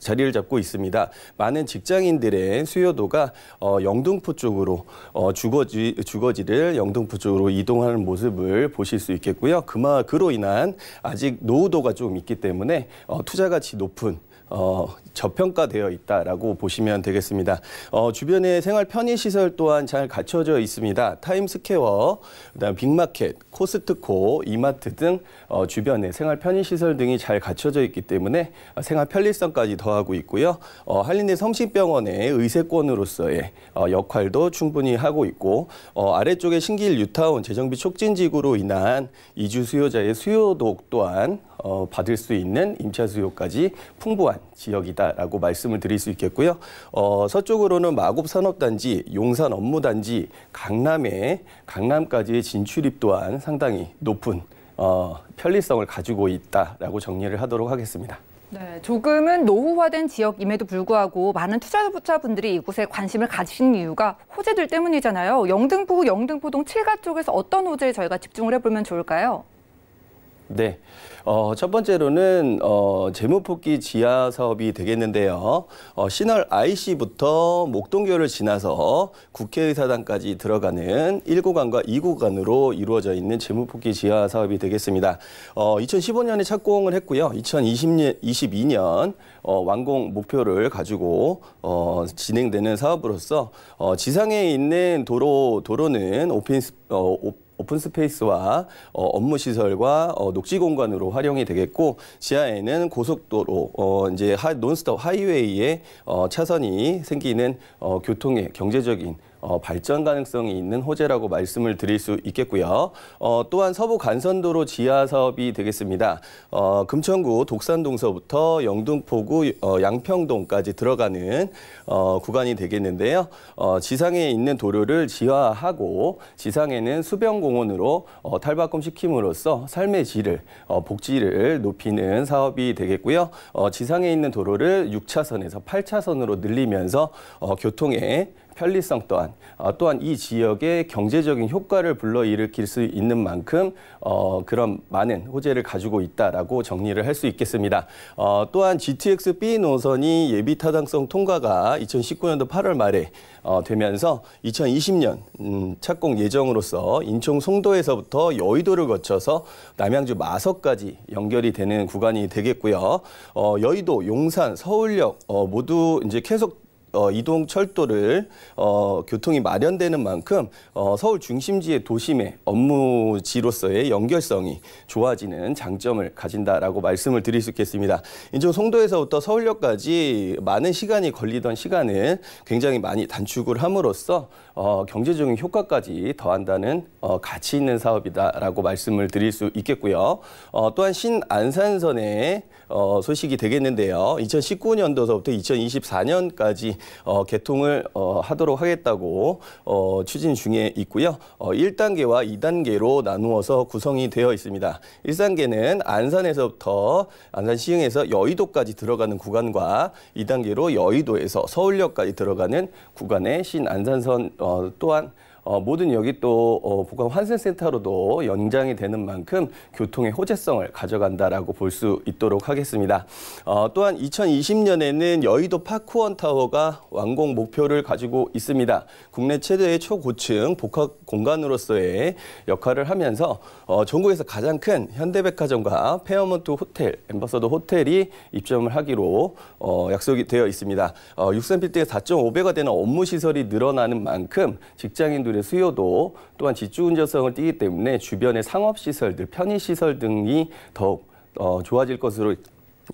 자리를 잡고 있습니다. 많은 직장인들의 수요도가 어, 영등포 쪽으로 어, 주거지 주거지를 영등포 쪽으로 이동하는 모습을 보실 수 있겠고요. 그마 그로 인한 아직 노후도가 좀 있기 때문에 어, 투자 가치 높은 어, 저평가되어 있다라고 보시면 되겠습니다. 어, 주변의 생활 편의 시설 또한 잘 갖춰져 있습니다. 타임스퀘어, 그다음 빅마켓, 코스트코, 이마트 등 어, 주변의 생활 편의 시설 등이 잘 갖춰져 있기 때문에 생활 편리성까지 더하고 있고요. 어, 한림대 성심병원의 의세권으로서의 어, 역할도 충분히 하고 있고 어, 아래쪽에 신길 유타운 재정비 촉진지구로 인한 이주 수요자의 수요도 또한 어, 받을 수 있는 임차 수요까지 풍부한 지역이다라고 말씀을 드릴 수 있겠고요. 어, 서쪽으로는 마곡 산업단지, 용산 업무단지, 강남에 강남까지의 진출입 또한 상당히 높은 어, 편리성을 가지고 있다라고 정리를 하도록 하겠습니다. 네, 조금은 노후화된 지역임에도 불구하고 많은 투자자분들이 이곳에 관심을 가지신 이유가 호재들 때문이잖아요. 영등포, 영등포동 칠가 쪽에서 어떤 호재에 저희가 집중을 해보면 좋을까요? 네. 어, 첫 번째로는 어, 재무폭기 지하 사업이 되겠는데요. 어, 신월 IC부터 목동교를 지나서 국회의사당까지 들어가는 1구간과 2구간으로 이루어져 있는 재무폭기 지하 사업이 되겠습니다. 어, 2015년에 착공을 했고요. 2020년, 22년 어, 완공 목표를 가지고 어, 진행되는 사업으로서 어, 지상에 있는 도로 도로는 오픈 스 어, 오픈 오픈 스페이스와 어, 업무 시설과 어, 녹지 공간으로 활용이 되겠고 지하에는 고속도로 어, 이제 하, 논스톱 하이웨이에 어, 차선이 생기는 어, 교통의 경제적인 어, 발전 가능성이 있는 호재라고 말씀을 드릴 수 있겠고요. 어, 또한 서부 간선도로 지하 사업이 되겠습니다. 어, 금천구 독산동서부터 영등포구 어, 양평동까지 들어가는 어, 구간이 되겠는데요. 어, 지상에 있는 도로를 지하하고 지상에는 수변공원으로 어, 탈바꿈시킴으로써 삶의 질을 어, 복지를 높이는 사업이 되겠고요. 어, 지상에 있는 도로를 6차선에서 8차선으로 늘리면서 어, 교통에 편리성 또한 어, 또한 이 지역의 경제적인 효과를 불러일으킬 수 있는 만큼 어, 그런 많은 호재를 가지고 있다라고 정리를 할 수 있겠습니다. 어, 또한 GTX B 노선이 예비 타당성 통과가 2019년도 8월 말에 어, 되면서 2020년 음, 착공 예정으로서 인천 송도에서부터 여의도를 거쳐서 남양주 마석까지 연결이 되는 구간이 되겠고요. 어, 여의도, 용산, 서울역 어, 모두 이제 계속 어, 이동 철도를 어, 교통이 마련되는 만큼 어, 서울 중심지의 도심의 업무지로서의 연결성이 좋아지는 장점을 가진다라고 말씀을 드릴 수 있겠습니다. 인천 송도에서부터 서울역까지 많은 시간이 걸리던 시간을 굉장히 많이 단축을 함으로써 어, 경제적인 효과까지 더한다는 어, 가치 있는 사업이다라고 말씀을 드릴 수 있겠고요. 어, 또한 신안산선의 어, 소식이 되겠는데요. 2019년도서부터 2024년까지 어, 개통을 어, 하도록 하겠다고 어, 추진 중에 있고요. 어, 1단계와 2단계로 나누어서 구성이 되어 있습니다. 1단계는 안산에서부터 안산 시흥에서 여의도까지 들어가는 구간과 2단계로 여의도에서 서울역까지 들어가는 구간의 신안산선 어, 또한 어, 모든 여기 또 어, 보강 환승센터로도 연장이 되는 만큼 교통의 호재성을 가져간다라고 볼 수 있도록 하겠습니다. 어, 또한 2020년에는 여의도 파크원 타워가 완공 목표를 가지고 있습니다. 국내 최대의 초고층 복합 공간으로서의 역할을 하면서 어, 전국에서 가장 큰 현대백화점과 페어먼트 호텔, 엠버서더 호텔이 입점을 하기로 어, 약속이 되어 있습니다. 어, 63빌딩에 4.5배가 되는 업무 시설이 늘어나는 만큼 직장인들의 그 수요도 또한 지주 운전성을 띠기 때문에 주변의 상업 시설들, 편의 시설 등이 더욱 어, 좋아질 것으로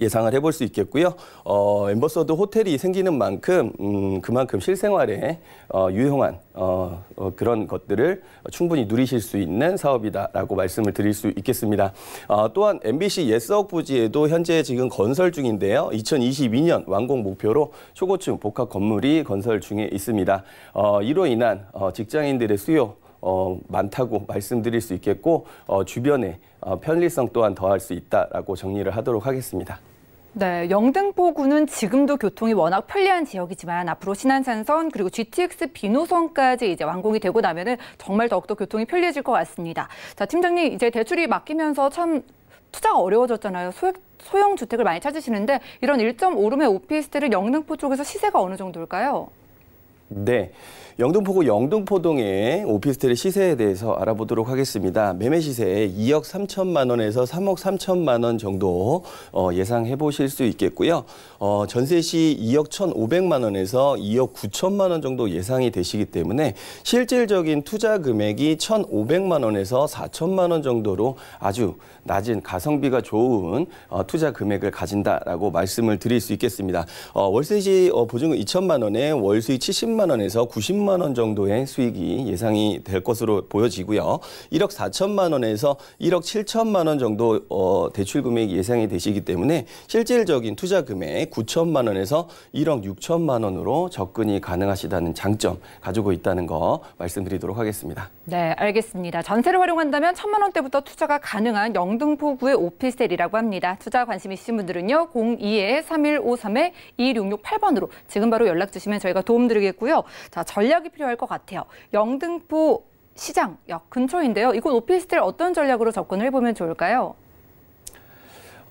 예상을 해볼 수 있겠고요. 어, 엠버서드 호텔이 생기는 만큼 음, 그만큼 실생활에 어, 유용한 어, 어, 그런 것들을 충분히 누리실 수 있는 사업이다라고 말씀을 드릴 수 있겠습니다. 어, 또한 MBC 예스업 부지에도 현재 지금 건설 중인데요. 2022년 완공 목표로 초고층 복합 건물이 건설 중에 있습니다. 어, 이로 인한 어, 직장인들의 수요 어, 많다고 말씀드릴 수 있겠고 어, 주변에 어, 편리성 또한 더할 수 있다라고 정리를 하도록 하겠습니다. 네, 영등포구는 지금도 교통이 워낙 편리한 지역이지만 앞으로 신한산선 그리고 GTX 비노선까지 이제 완공이 되고 나면은 정말 더욱더 교통이 편리해질 것 같습니다. 자, 팀장님 이제 대출이 막히면서 참 투자가 어려워졌잖아요. 소액, 소형 주택을 많이 찾으시는데 이런 1.5룸의 오피스텔은 영등포 쪽에서 시세가 어느 정도일까요? 네. 영등포구 영등포동의 오피스텔의 시세에 대해서 알아보도록 하겠습니다. 매매 시세 2억 3천만 원에서 3억 3천만 원 정도 어, 예상해 보실 수 있겠고요. 어, 전세 시 2억 1,500만 원에서 2억 9천만 원 정도 예상이 되시기 때문에 실질적인 투자 금액이 1,500만 원에서 4천만 원 정도로 아주 낮은 가성비가 좋은 어, 투자 금액을 가진다라고 말씀을 드릴 수 있겠습니다. 어, 월세 시 어, 보증금 2천만 원에 월수익 70만 원에서 90만 1천만 원 정도의 수익이 예상이 될 것으로 보여지고요. 1억 4천만 원에서 1억 7천만 원 정도 어, 대출 금액이 예상이 되시기 때문에 실질적인 투자 금액 9천만 원에서 1억 6천만 원으로 접근이 가능하시다는 장점 가지고 있다는 거 말씀드리도록 하겠습니다. 네, 알겠습니다. 전세를 활용한다면 천만 원대부터 투자가 가능한 영등포구의 오피스텔이라고 합니다. 투자 관심 있으신 분들은요. 02-3153-2668번으로 지금 바로 연락 주시면 저희가 도움드리겠고요. 자, 전략 전략이 필요할 것 같아요. 영등포 시장 역 근처인데요. 이곳 오피스텔 어떤 전략으로 접근을 해보면 좋을까요?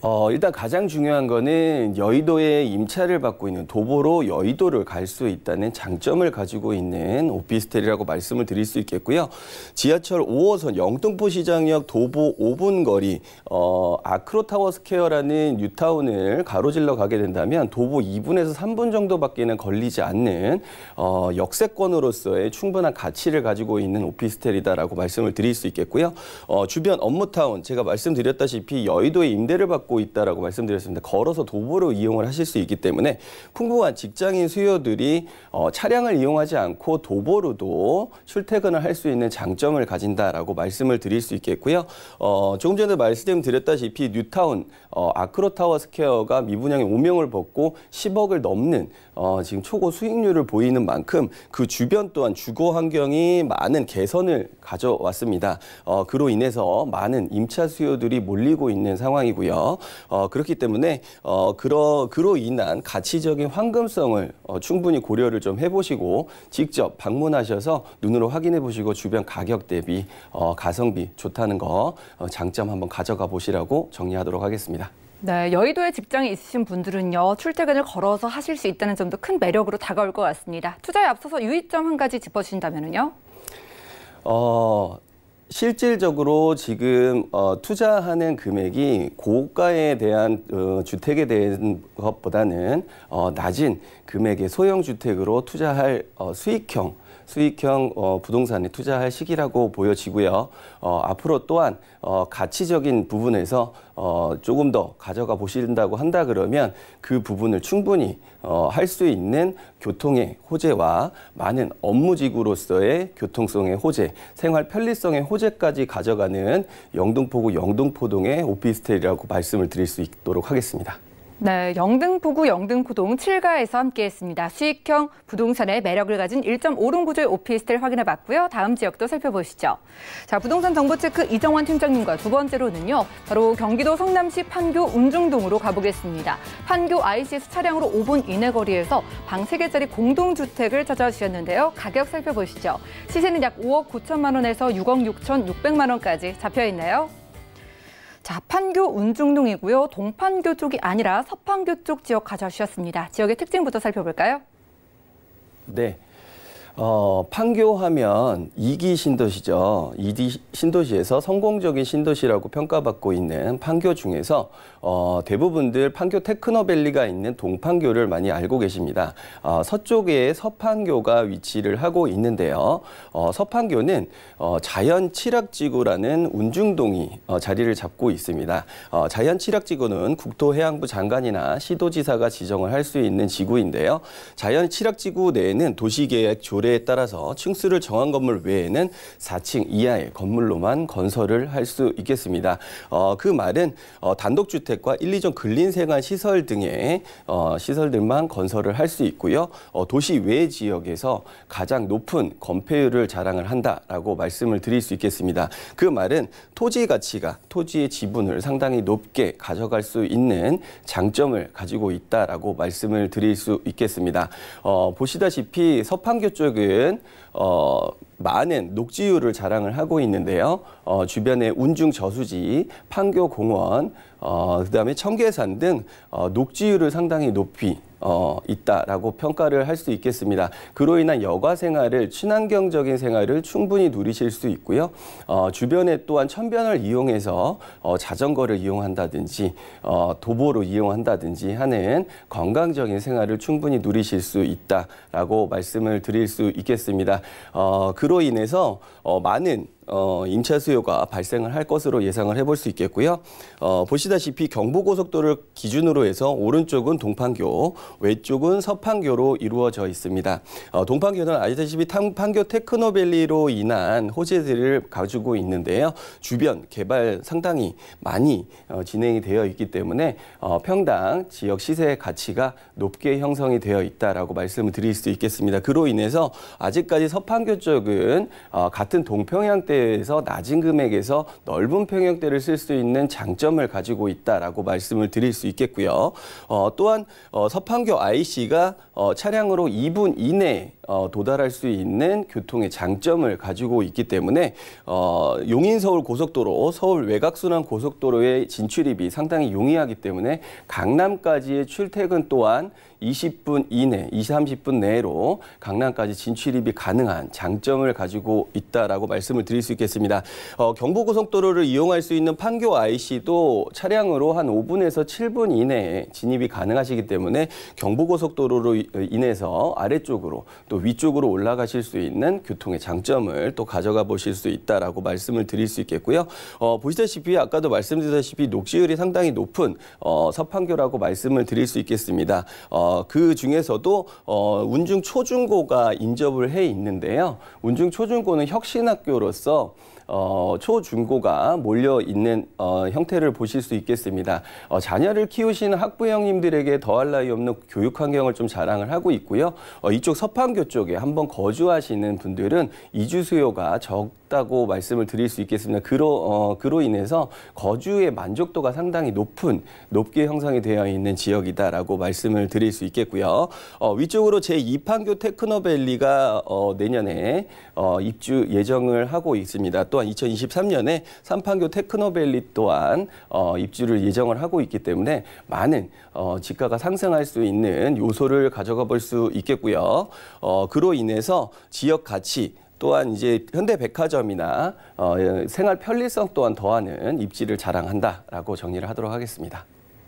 어, 일단 가장 중요한 거는 여의도에 임차를 받고 있는 도보로 여의도를 갈 수 있다는 장점을 가지고 있는 오피스텔이라고 말씀을 드릴 수 있겠고요. 지하철 5호선 영등포 시장역 도보 5분 거리 어, 아크로타워 스퀘어라는 뉴타운을 가로질러 가게 된다면 도보 2분에서 3분 정도밖에는 걸리지 않는 어, 역세권으로서의 충분한 가치를 가지고 있는 오피스텔이다라고 말씀을 드릴 수 있겠고요. 어, 주변 업무타운 제가 말씀드렸다시피 여의도에 임대를 받고 받고 있다라고 말씀드렸습니다. 걸어서 도보로 이용을 하실 수 있기 때문에 풍부한 직장인 수요들이 어, 차량을 이용하지 않고 도보로도 출퇴근을 할 수 있는 장점을 가진다라고 말씀을 드릴 수 있겠고요. 어, 조금 전에 말씀드렸다시피 뉴타운 어, 아크로타워 스퀘어가 미분양의 오명을 벗고 10억을 넘는 어, 지금 초고 수익률을 보이는 만큼 그 주변 또한 주거 환경이 많은 개선을 가져왔습니다. 어, 그로 인해서 많은 임차 수요들이 몰리고 있는 상황이고요. 어, 그렇기 때문에 어, 그러, 그로 인한 가치적인 황금성을 어, 충분히 고려를 좀 해보시고 직접 방문하셔서 눈으로 확인해 보시고 주변 가격 대비 어, 가성비 좋다는 거 어, 장점 한번 가져가 보시라고 정리하도록 하겠습니다. 네, 여의도에 직장이 있으신 분들은요, 출퇴근을 걸어서 하실 수 있다는 점도 큰 매력으로 다가올 것 같습니다. 투자에 앞서서 유의점 한 가지 짚어주신다면요? 어, 실질적으로 지금 어, 투자하는 금액이 고가에 대한 어, 주택에 대한 것보다는 어, 낮은 금액의 소형 주택으로 투자할 어, 수익형 수익형 어, 부동산에 투자할 시기라고 보여지고요. 어, 앞으로 또한 어, 가치적인 부분에서 어, 조금 더 가져가 보신다고 한다 그러면 그 부분을 충분히 어, 할 수 있는 교통의 호재와 많은 업무지구로서의 교통성의 호재, 생활 편리성의 호재까지 가져가는 영등포구 영등포동의 오피스텔이라고 말씀을 드릴 수 있도록 하겠습니다. 네, 영등포구 영등포동 7가에서 함께했습니다. 수익형 부동산의 매력을 가진 1.5룸 구조의 오피스텔 확인해봤고요. 다음 지역도 살펴보시죠. 자, 부동산 정보체크 이정환 팀장님과 두 번째로는요. 바로 경기도 성남시 판교 운중동으로 가보겠습니다. 판교 ICS 차량으로 5분 이내 거리에서 방 3개짜리 공동주택을 찾아주셨는데요. 가격 살펴보시죠. 시세는 약 5억 9천만 원에서 6억 6천 6백만 원까지 잡혀있네요. 자판교 운중동이고요. 동판교 쪽이 아니라 서판교 쪽 지역 가져오셨습니다. 지역의 특징부터 살펴볼까요? 네. 어, 판교하면 이기 신도시죠. 이기 신도시에서 성공적인 신도시라고 평가받고 있는 판교 중에서 어, 대부분들 판교 테크노밸리가 있는 동판교를 많이 알고 계십니다. 어, 서쪽에 서판교가 위치를 하고 있는데요. 어, 서판교는 어, 자연 칠학지구라는 운중동이 어, 자리를 잡고 있습니다. 어, 자연 칠학지구는 국토해양부 장관이나 시도지사가 지정을 할 수 있는 지구인데요. 자연 칠학지구 내에는 도시계획 조례 의뢰에 따라서 층수를 정한 건물 외에는 4층 이하의 건물로만 건설을 할 수 있겠습니다. 어, 그 말은 어, 단독주택과 1, 2종 근린생활 시설 등의 어, 시설들만 건설을 할 수 있고요. 어, 도시 외 지역에서 가장 높은 건폐율을 자랑을 한다라고 말씀을 드릴 수 있겠습니다. 그 말은 토지 가치가 토지의 지분을 상당히 높게 가져갈 수 있는 장점을 가지고 있다라고 말씀을 드릴 수 있겠습니다. 어, 보시다시피 서판교 쪽에 지역은 어, 많은 녹지율을 자랑을 하고 있는데요. 어, 주변의 운중 저수지, 판교 공원, 어, 그다음에 청계산 등 어, 녹지율을 상당히 높이 어, 있다라고 평가를 할 수 있겠습니다. 그로 인한 여가 생활을 친환경적인 생활을 충분히 누리실 수 있고요. 어, 주변에 또한 천변을 이용해서 어, 자전거를 이용한다든지 어, 도보로 이용한다든지 하는 건강적인 생활을 충분히 누리실 수 있다라고 말씀을 드릴 수 있겠습니다. 어, 그로 인해서 어, 많은 어, 임차 수요가 발생을 할 것으로 예상을 해볼 수 있겠고요. 어, 보시다시피 경부고속도를 로 기준으로 해서 오른쪽은 동판교, 왼쪽은 서판교로 이루어져 있습니다. 어, 동판교는 아시다시피 판교 테크노밸리로 인한 호재들을 가지고 있는데요. 주변 개발 상당히 많이 어, 진행이 되어 있기 때문에 어, 평당 지역 시세 가치가 높게 형성이 되어 있다라고 말씀을 드릴 수 있겠습니다. 그로 인해서 아직까지 서판교 쪽은 어, 같은 동평양 대 평형대에서 낮은 금액에서 넓은 평형대를 쓸 수 있는 장점을 가지고 있다라고 말씀을 드릴 수 있겠고요. 어, 또한 어, 서판교 IC가 어, 차량으로 2분 이내 어, 도달할 수 있는 교통의 장점을 가지고 있기 때문에 어, 용인 서울 고속도로, 서울 외곽순환 고속도로의 진출입이 상당히 용이하기 때문에 강남까지의 출퇴근 또한 20분 이내, 20, 30분 내로 강남까지 진출입이 가능한 장점을 가지고 있다라고 말씀을 드릴 수 있겠습니다. 어, 경부고속도로를 이용할 수 있는 판교 IC도 차량으로 한 5분에서 7분 이내에 진입이 가능하시기 때문에 경부고속도로로 인해서 아래쪽으로 또또 위쪽으로 올라가실 수 있는 교통의 장점을 또 가져가 보실 수 있다라고 말씀을 드릴 수 있겠고요. 어, 보시다시피 아까도 말씀드렸다시피 녹지율이 상당히 높은 어, 서판교라고 말씀을 드릴 수 있겠습니다. 어, 그 중에서도 어, 운중 초중고가 인접을 해 있는데요. 운중 초중고는 혁신학교로서 어, 초중고가 몰려 있는 어, 형태를 보실 수 있겠습니다. 어, 자녀를 키우시는 학부형님들에게 더할 나위 없는 교육 환경을 좀 자랑을 하고 있고요. 어, 이쪽 서판교 쪽에 한번 거주하시는 분들은 이주 수요가 적 다고 말씀을 드릴 수 있겠습니다. 그로 어, 그로 인해서 거주의 만족도가 상당히 높은 높게 형성이 되어 있는 지역이다라고 말씀을 드릴 수 있겠고요. 어, 위쪽으로 제 2판교 테크노밸리가 어, 내년에 어, 입주 예정을 하고 있습니다. 또한 2023년에 3판교 테크노밸리 또한 어, 입주를 예정을 하고 있기 때문에 많은 어, 지가가 상승할 수 있는 요소를 가져가 볼 수 있겠고요. 어, 그로 인해서 지역 가치 또한 이제 현대백화점이나 어, 예, 생활 편리성 또한 더하는 입지를 자랑한다라고 정리를 하도록 하겠습니다.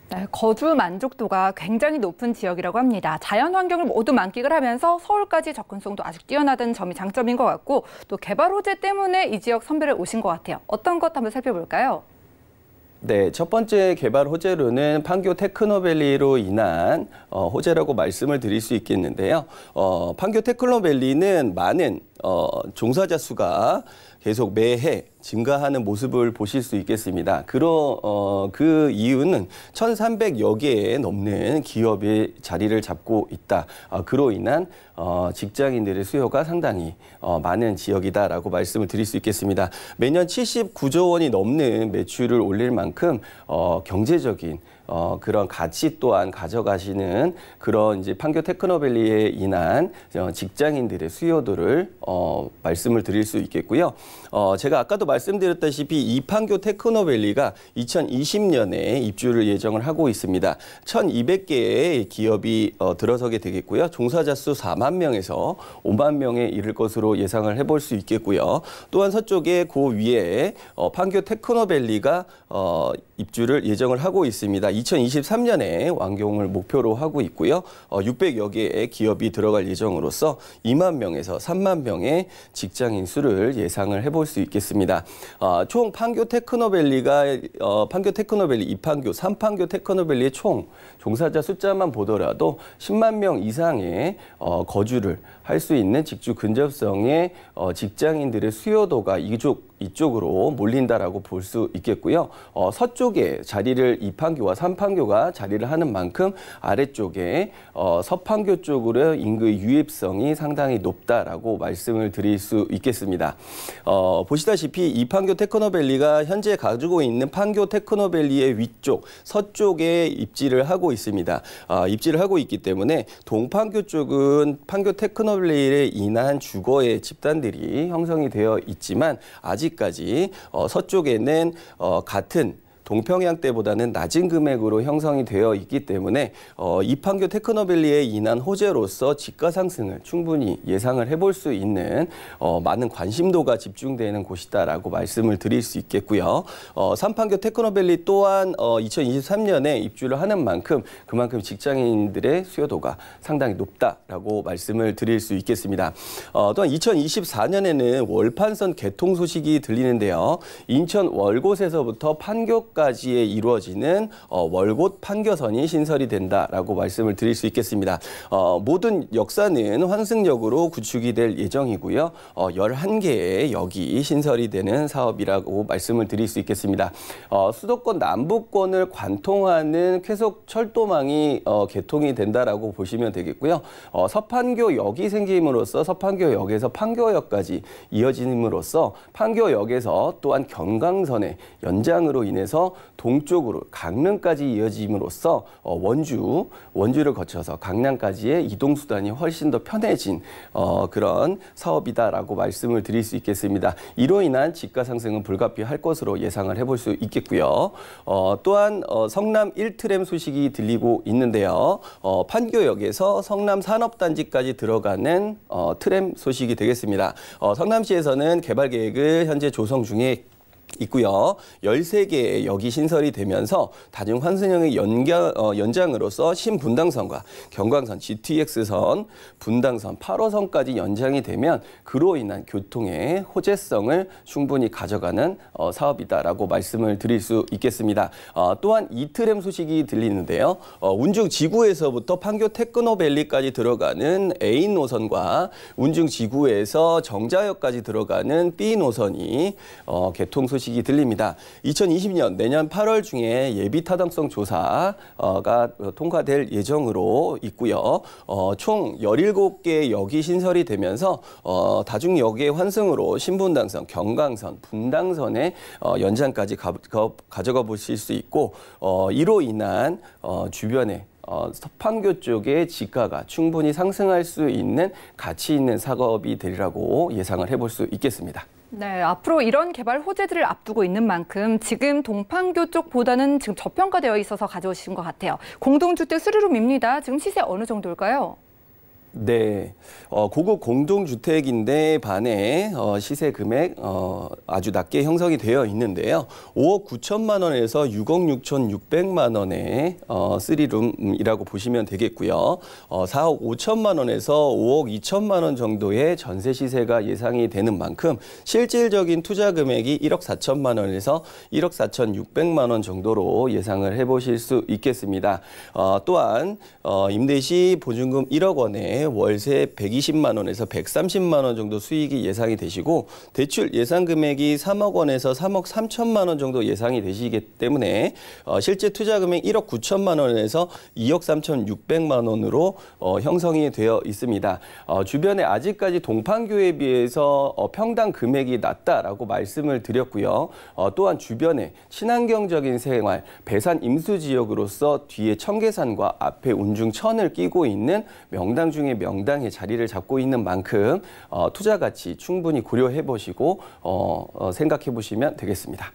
네, 거주 만족도가 굉장히 높은 지역이라고 합니다. 자연 환경을 모두 만끽을 하면서 서울까지 접근성도 아주 뛰어나던 점이 장점인 것 같고 또 개발 호재 때문에 이 지역 선별에 오신 것 같아요. 어떤 것 한번 살펴볼까요? 네, 첫 번째 개발 호재로는 판교 테크노밸리로 인한 어, 호재라고 말씀을 드릴 수 있겠는데요. 어, 판교 테크노밸리는 많은 어, 종사자 수가 계속 매해 증가하는 모습을 보실 수 있겠습니다. 그러, 어, 그 이유는 1,300여 개 넘는 기업이 자리를 잡고 있다. 어, 그로 인한 어, 직장인들의 수요가 상당히 어, 많은 지역이다라고 말씀을 드릴 수 있겠습니다. 매년 79조 원이 넘는 매출을 올릴 만큼 어, 경제적인 어, 그런 가치 또한 가져가시는 그런 이제 판교 테크노밸리에 인한 어, 직장인들의 수요도를 어, 말씀을 드릴 수 있겠고요. 어, 제가 아까도 말씀드렸다시피 이 판교 테크노밸리가 2020년에 입주를 예정을 하고 있습니다. 1,200개의 기업이 어, 들어서게 되겠고요. 종사자 수 4만 명에서 5만 명에 이를 것으로 예상을 해볼 수 있겠고요. 또한 서쪽에 그 위에 어, 판교 테크노밸리가 어, 입주를 예정을 하고 있습니다. 2023년에 완공을 목표로 하고 있고요. 600여 어, 개의 기업이 들어갈 예정으로서 2만 명에서 3만 명의 직장인 수를 예상을 해볼 수 있겠습니다. 어, 총 판교 테크노밸리가 어, 판교 테크노밸리 2판교, 3판교 테크노밸리의 총 종사자 숫자만 보더라도 10만 명 이상의 어, 거주를 할 수 있는 직주 근접성의 어, 직장인들의 수요도가 이쪽 이쪽으로 몰린다라고 볼 수 있겠고요. 어, 서쪽에 자리를 2판교와 3판교가 자리를 하는 만큼 아래쪽에 어, 서판교 쪽으로 인구의 유입성이 상당히 높다라고 말씀을 드릴 수 있겠습니다. 어, 보시다시피 2판교 테크노밸리가 현재 가지고 있는 판교 테크노밸리의 위쪽 서쪽에 입지를 하고 있습니다. 있습니다. 아, 입지를 하고 있기 때문에 동판교 쪽은 판교 테크노빌레에 인한 주거의 집단들이 형성이 되어 있지만 아직까지 어, 서쪽에는 어, 같은 동평양 때보다는 낮은 금액으로 형성이 되어 있기 때문에 어, 이판교 테크노밸리에 인한 호재로서 지가 상승을 충분히 예상을 해볼 수 있는 어, 많은 관심도가 집중되는 곳이다라고 말씀을 드릴 수 있겠고요. 어, 삼판교 테크노밸리 또한 어, 2023년에 입주를 하는 만큼 그만큼 직장인들의 수요도가 상당히 높다라고 말씀을 드릴 수 있겠습니다. 어, 또한 2024년에는 월판선 개통 소식이 들리는데요. 인천 월곶에서부터 판교 20까지에 이루어지는 어, 월곶 판교선이 신설이 된다라고 말씀을 드릴 수 있겠습니다. 어, 모든 역사는 환승역으로 구축이 될 예정이고요. 어, 11개의 역이 신설이 되는 사업이라고 말씀을 드릴 수 있겠습니다. 어, 수도권 남부권을 관통하는 쾌속 철도망이 어, 개통이 된다라고 보시면 되겠고요. 어, 서판교 역이 생김으로써 서판교 역에서 판교역까지 이어짐으로써 판교역에서 또한 경강선의 연장으로 인해서 동쪽으로 강릉까지 이어짐으로써 어, 원주 원주를 거쳐서 강남까지의 이동 수단이 훨씬 더 편해진 어, 그런 사업이다라고 말씀을 드릴 수 있겠습니다. 이로 인한 집가 상승은 불가피할 것으로 예상을 해볼 수 있겠고요. 어, 또한 성남 1트램 소식이 들리고 있는데요. 판교역에서 성남 산업단지까지 들어가는 트램 소식이 되겠습니다. 성남시에서는 개발 계획을 현재 조성 중에 있고요. 13개의 역이 신설이 되면서 다중 환승형의 연가, 어, 연장으로서 신분당선과 경광선, GTX선, 분당선, 8호선까지 연장이 되면 그로 인한 교통의 호재성을 충분히 가져가는 어, 사업이다라고 말씀을 드릴 수 있겠습니다. 어, 또한 이트램 소식이 들리는데요. 어, 운중 지구에서부터 판교 테크노밸리까지 들어가는 A 노선과 운중 지구에서 정자역까지 들어가는 B 노선이 어, 개통 소식 소식이 들립니다. 2020년 내년 8월 중에 예비 타당성 조사가 어, 통과될 예정으로 있고요. 어, 총1 7개 역이 신설이 되면서 어, 다중역의 환승으로 신분당선, 경강선, 분당선의 어, 연장까지 가, 가, 져가 보실 수 있고 어, 이로 인한 어, 주변에 어, 서판교 쪽의 지가가 충분히 상승할 수 있는 가치 있는 사업이 되리라고 예상을 해볼 수 있겠습니다. 네, 앞으로 이런 개발 호재들을 앞두고 있는 만큼 지금 동판교 쪽보다는 지금 저평가되어 있어서 가져오신 것 같아요. 공동주택 수리룸입니다 지금 시세 어느 정도일까요? 네, 어, 고급 공동주택인데 반해 어, 시세 금액 어, 아주 낮게 형성이 되어 있는데요. 5억 9천만 원에서 6억 6,600만 원의 어, 3룸이라고 보시면 되겠고요. 어, 4억 5천만 원에서 5억 2천만 원 정도의 전세 시세가 예상이 되는 만큼 실질적인 투자 금액이 1억 4천만 원에서 1억 4,600만 원 정도로 예상을 해보실 수 있겠습니다. 어, 또한 어, 임대시 보증금 1억 원에 월세 120만 원에서 130만 원 정도 수익이 예상이 되시고 대출 예상 금액이 3억 원에서 3억 3천만 원 정도 예상이 되시기 때문에 어, 실제 투자 금액 1억 9천만 원에서 2억 3천6백만 원으로 어, 형성이 되어 있습니다. 어, 주변에 아직까지 동판교에 비해서 평당 금액이 낮다라고 말씀을 드렸고요. 또한 주변에 친환경적인 생활, 배산 임수 지역으로서 뒤에 청계산과 앞에 운중천을 끼고 있는 명당 중에 등의 명당에 자리를 잡고 있는 만큼 어, 투자 가치 충분히 고려해 보시고 어, 어, 생각해 보시면 되겠습니다.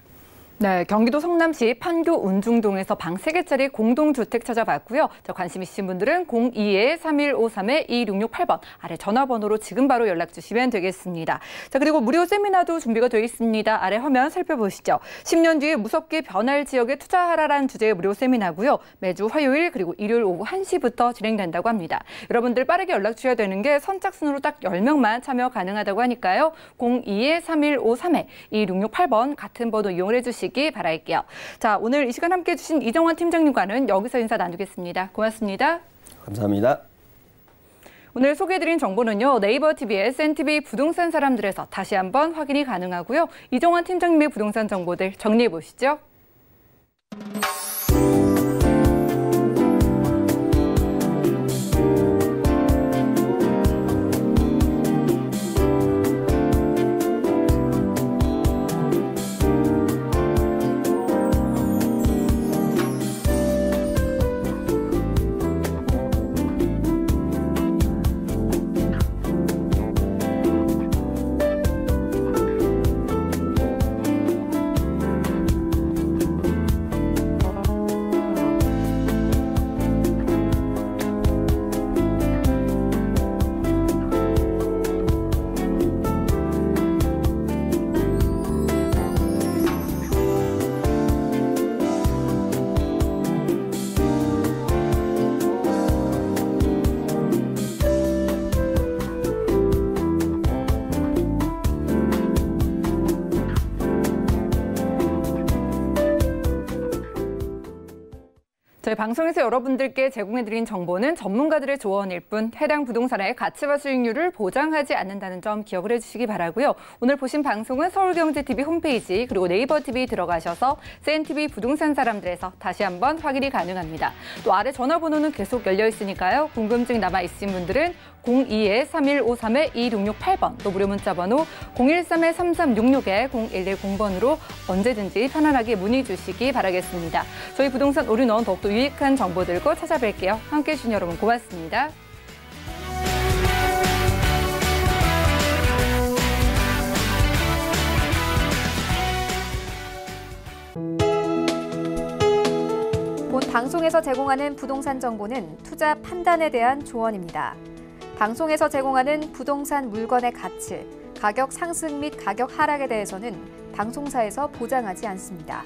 네, 경기도 성남시 판교 운중동에서 방 3개짜리 공동주택 찾아봤고요. 저 관심 있으신 분들은 02-3153-2668번 아래 전화번호로 지금 바로 연락 주시면 되겠습니다. 자, 그리고 무료 세미나도 준비가 되어 있습니다. 아래 화면 살펴보시죠. 10년 뒤에 무섭게 변할 지역에 투자하라는 주제의 무료 세미나고요. 매주 화요일 그리고 일요일 오후 1시부터 진행된다고 합니다. 여러분들 빠르게 연락 주셔야 되는 게 선착순으로 딱 10명만 참여 가능하다고 하니까요. 02-3153-2668번 같은 번호 이용 해주시기 되시기 바랄게요. 자, 오늘 이 시간 함께 해주신 이정환 팀장님과는 여기서 인사 나누겠습니다. 고맙습니다. 감사합니다. 오늘 소개해드린 정보는요. 네이버 TV, SNTV 부동산 사람들에서 다시 한번 확인이 가능하고요. 이정환 팀장님의 부동산 정보들 정리해보시죠. 저희 방송에서 여러분들께 제공해드린 정보는 전문가들의 조언일 뿐 해당 부동산의 가치와 수익률을 보장하지 않는다는 점 기억을 해주시기 바라고요. 오늘 보신 방송은 서울경제TV 홈페이지 그리고 네이버 TV 들어가셔서 CNTV 부동산 사람들에서 다시 한번 확인이 가능합니다. 또 아래 전화번호는 계속 열려 있으니까요. 궁금증 남아 있으신 분들은 02-3153-2668번 또 무료 문자번호 013-3366-0110번으로 언제든지 편안하게 문의 주시기 바라겠습니다. 저희 부동산 오류 넣 더욱더 유익한 정보 들고 찾아뵐게요. 함께해 주신 여러분 고맙습니다. 에서 제공하는 부동산 정보는 투자 판단에 대한 조언입니다. 방송에서 제공하는 부동산 물건의 가치, 가격 상승 및 가격 하락에 대해서는 방송사에서 보장하지 않습니다.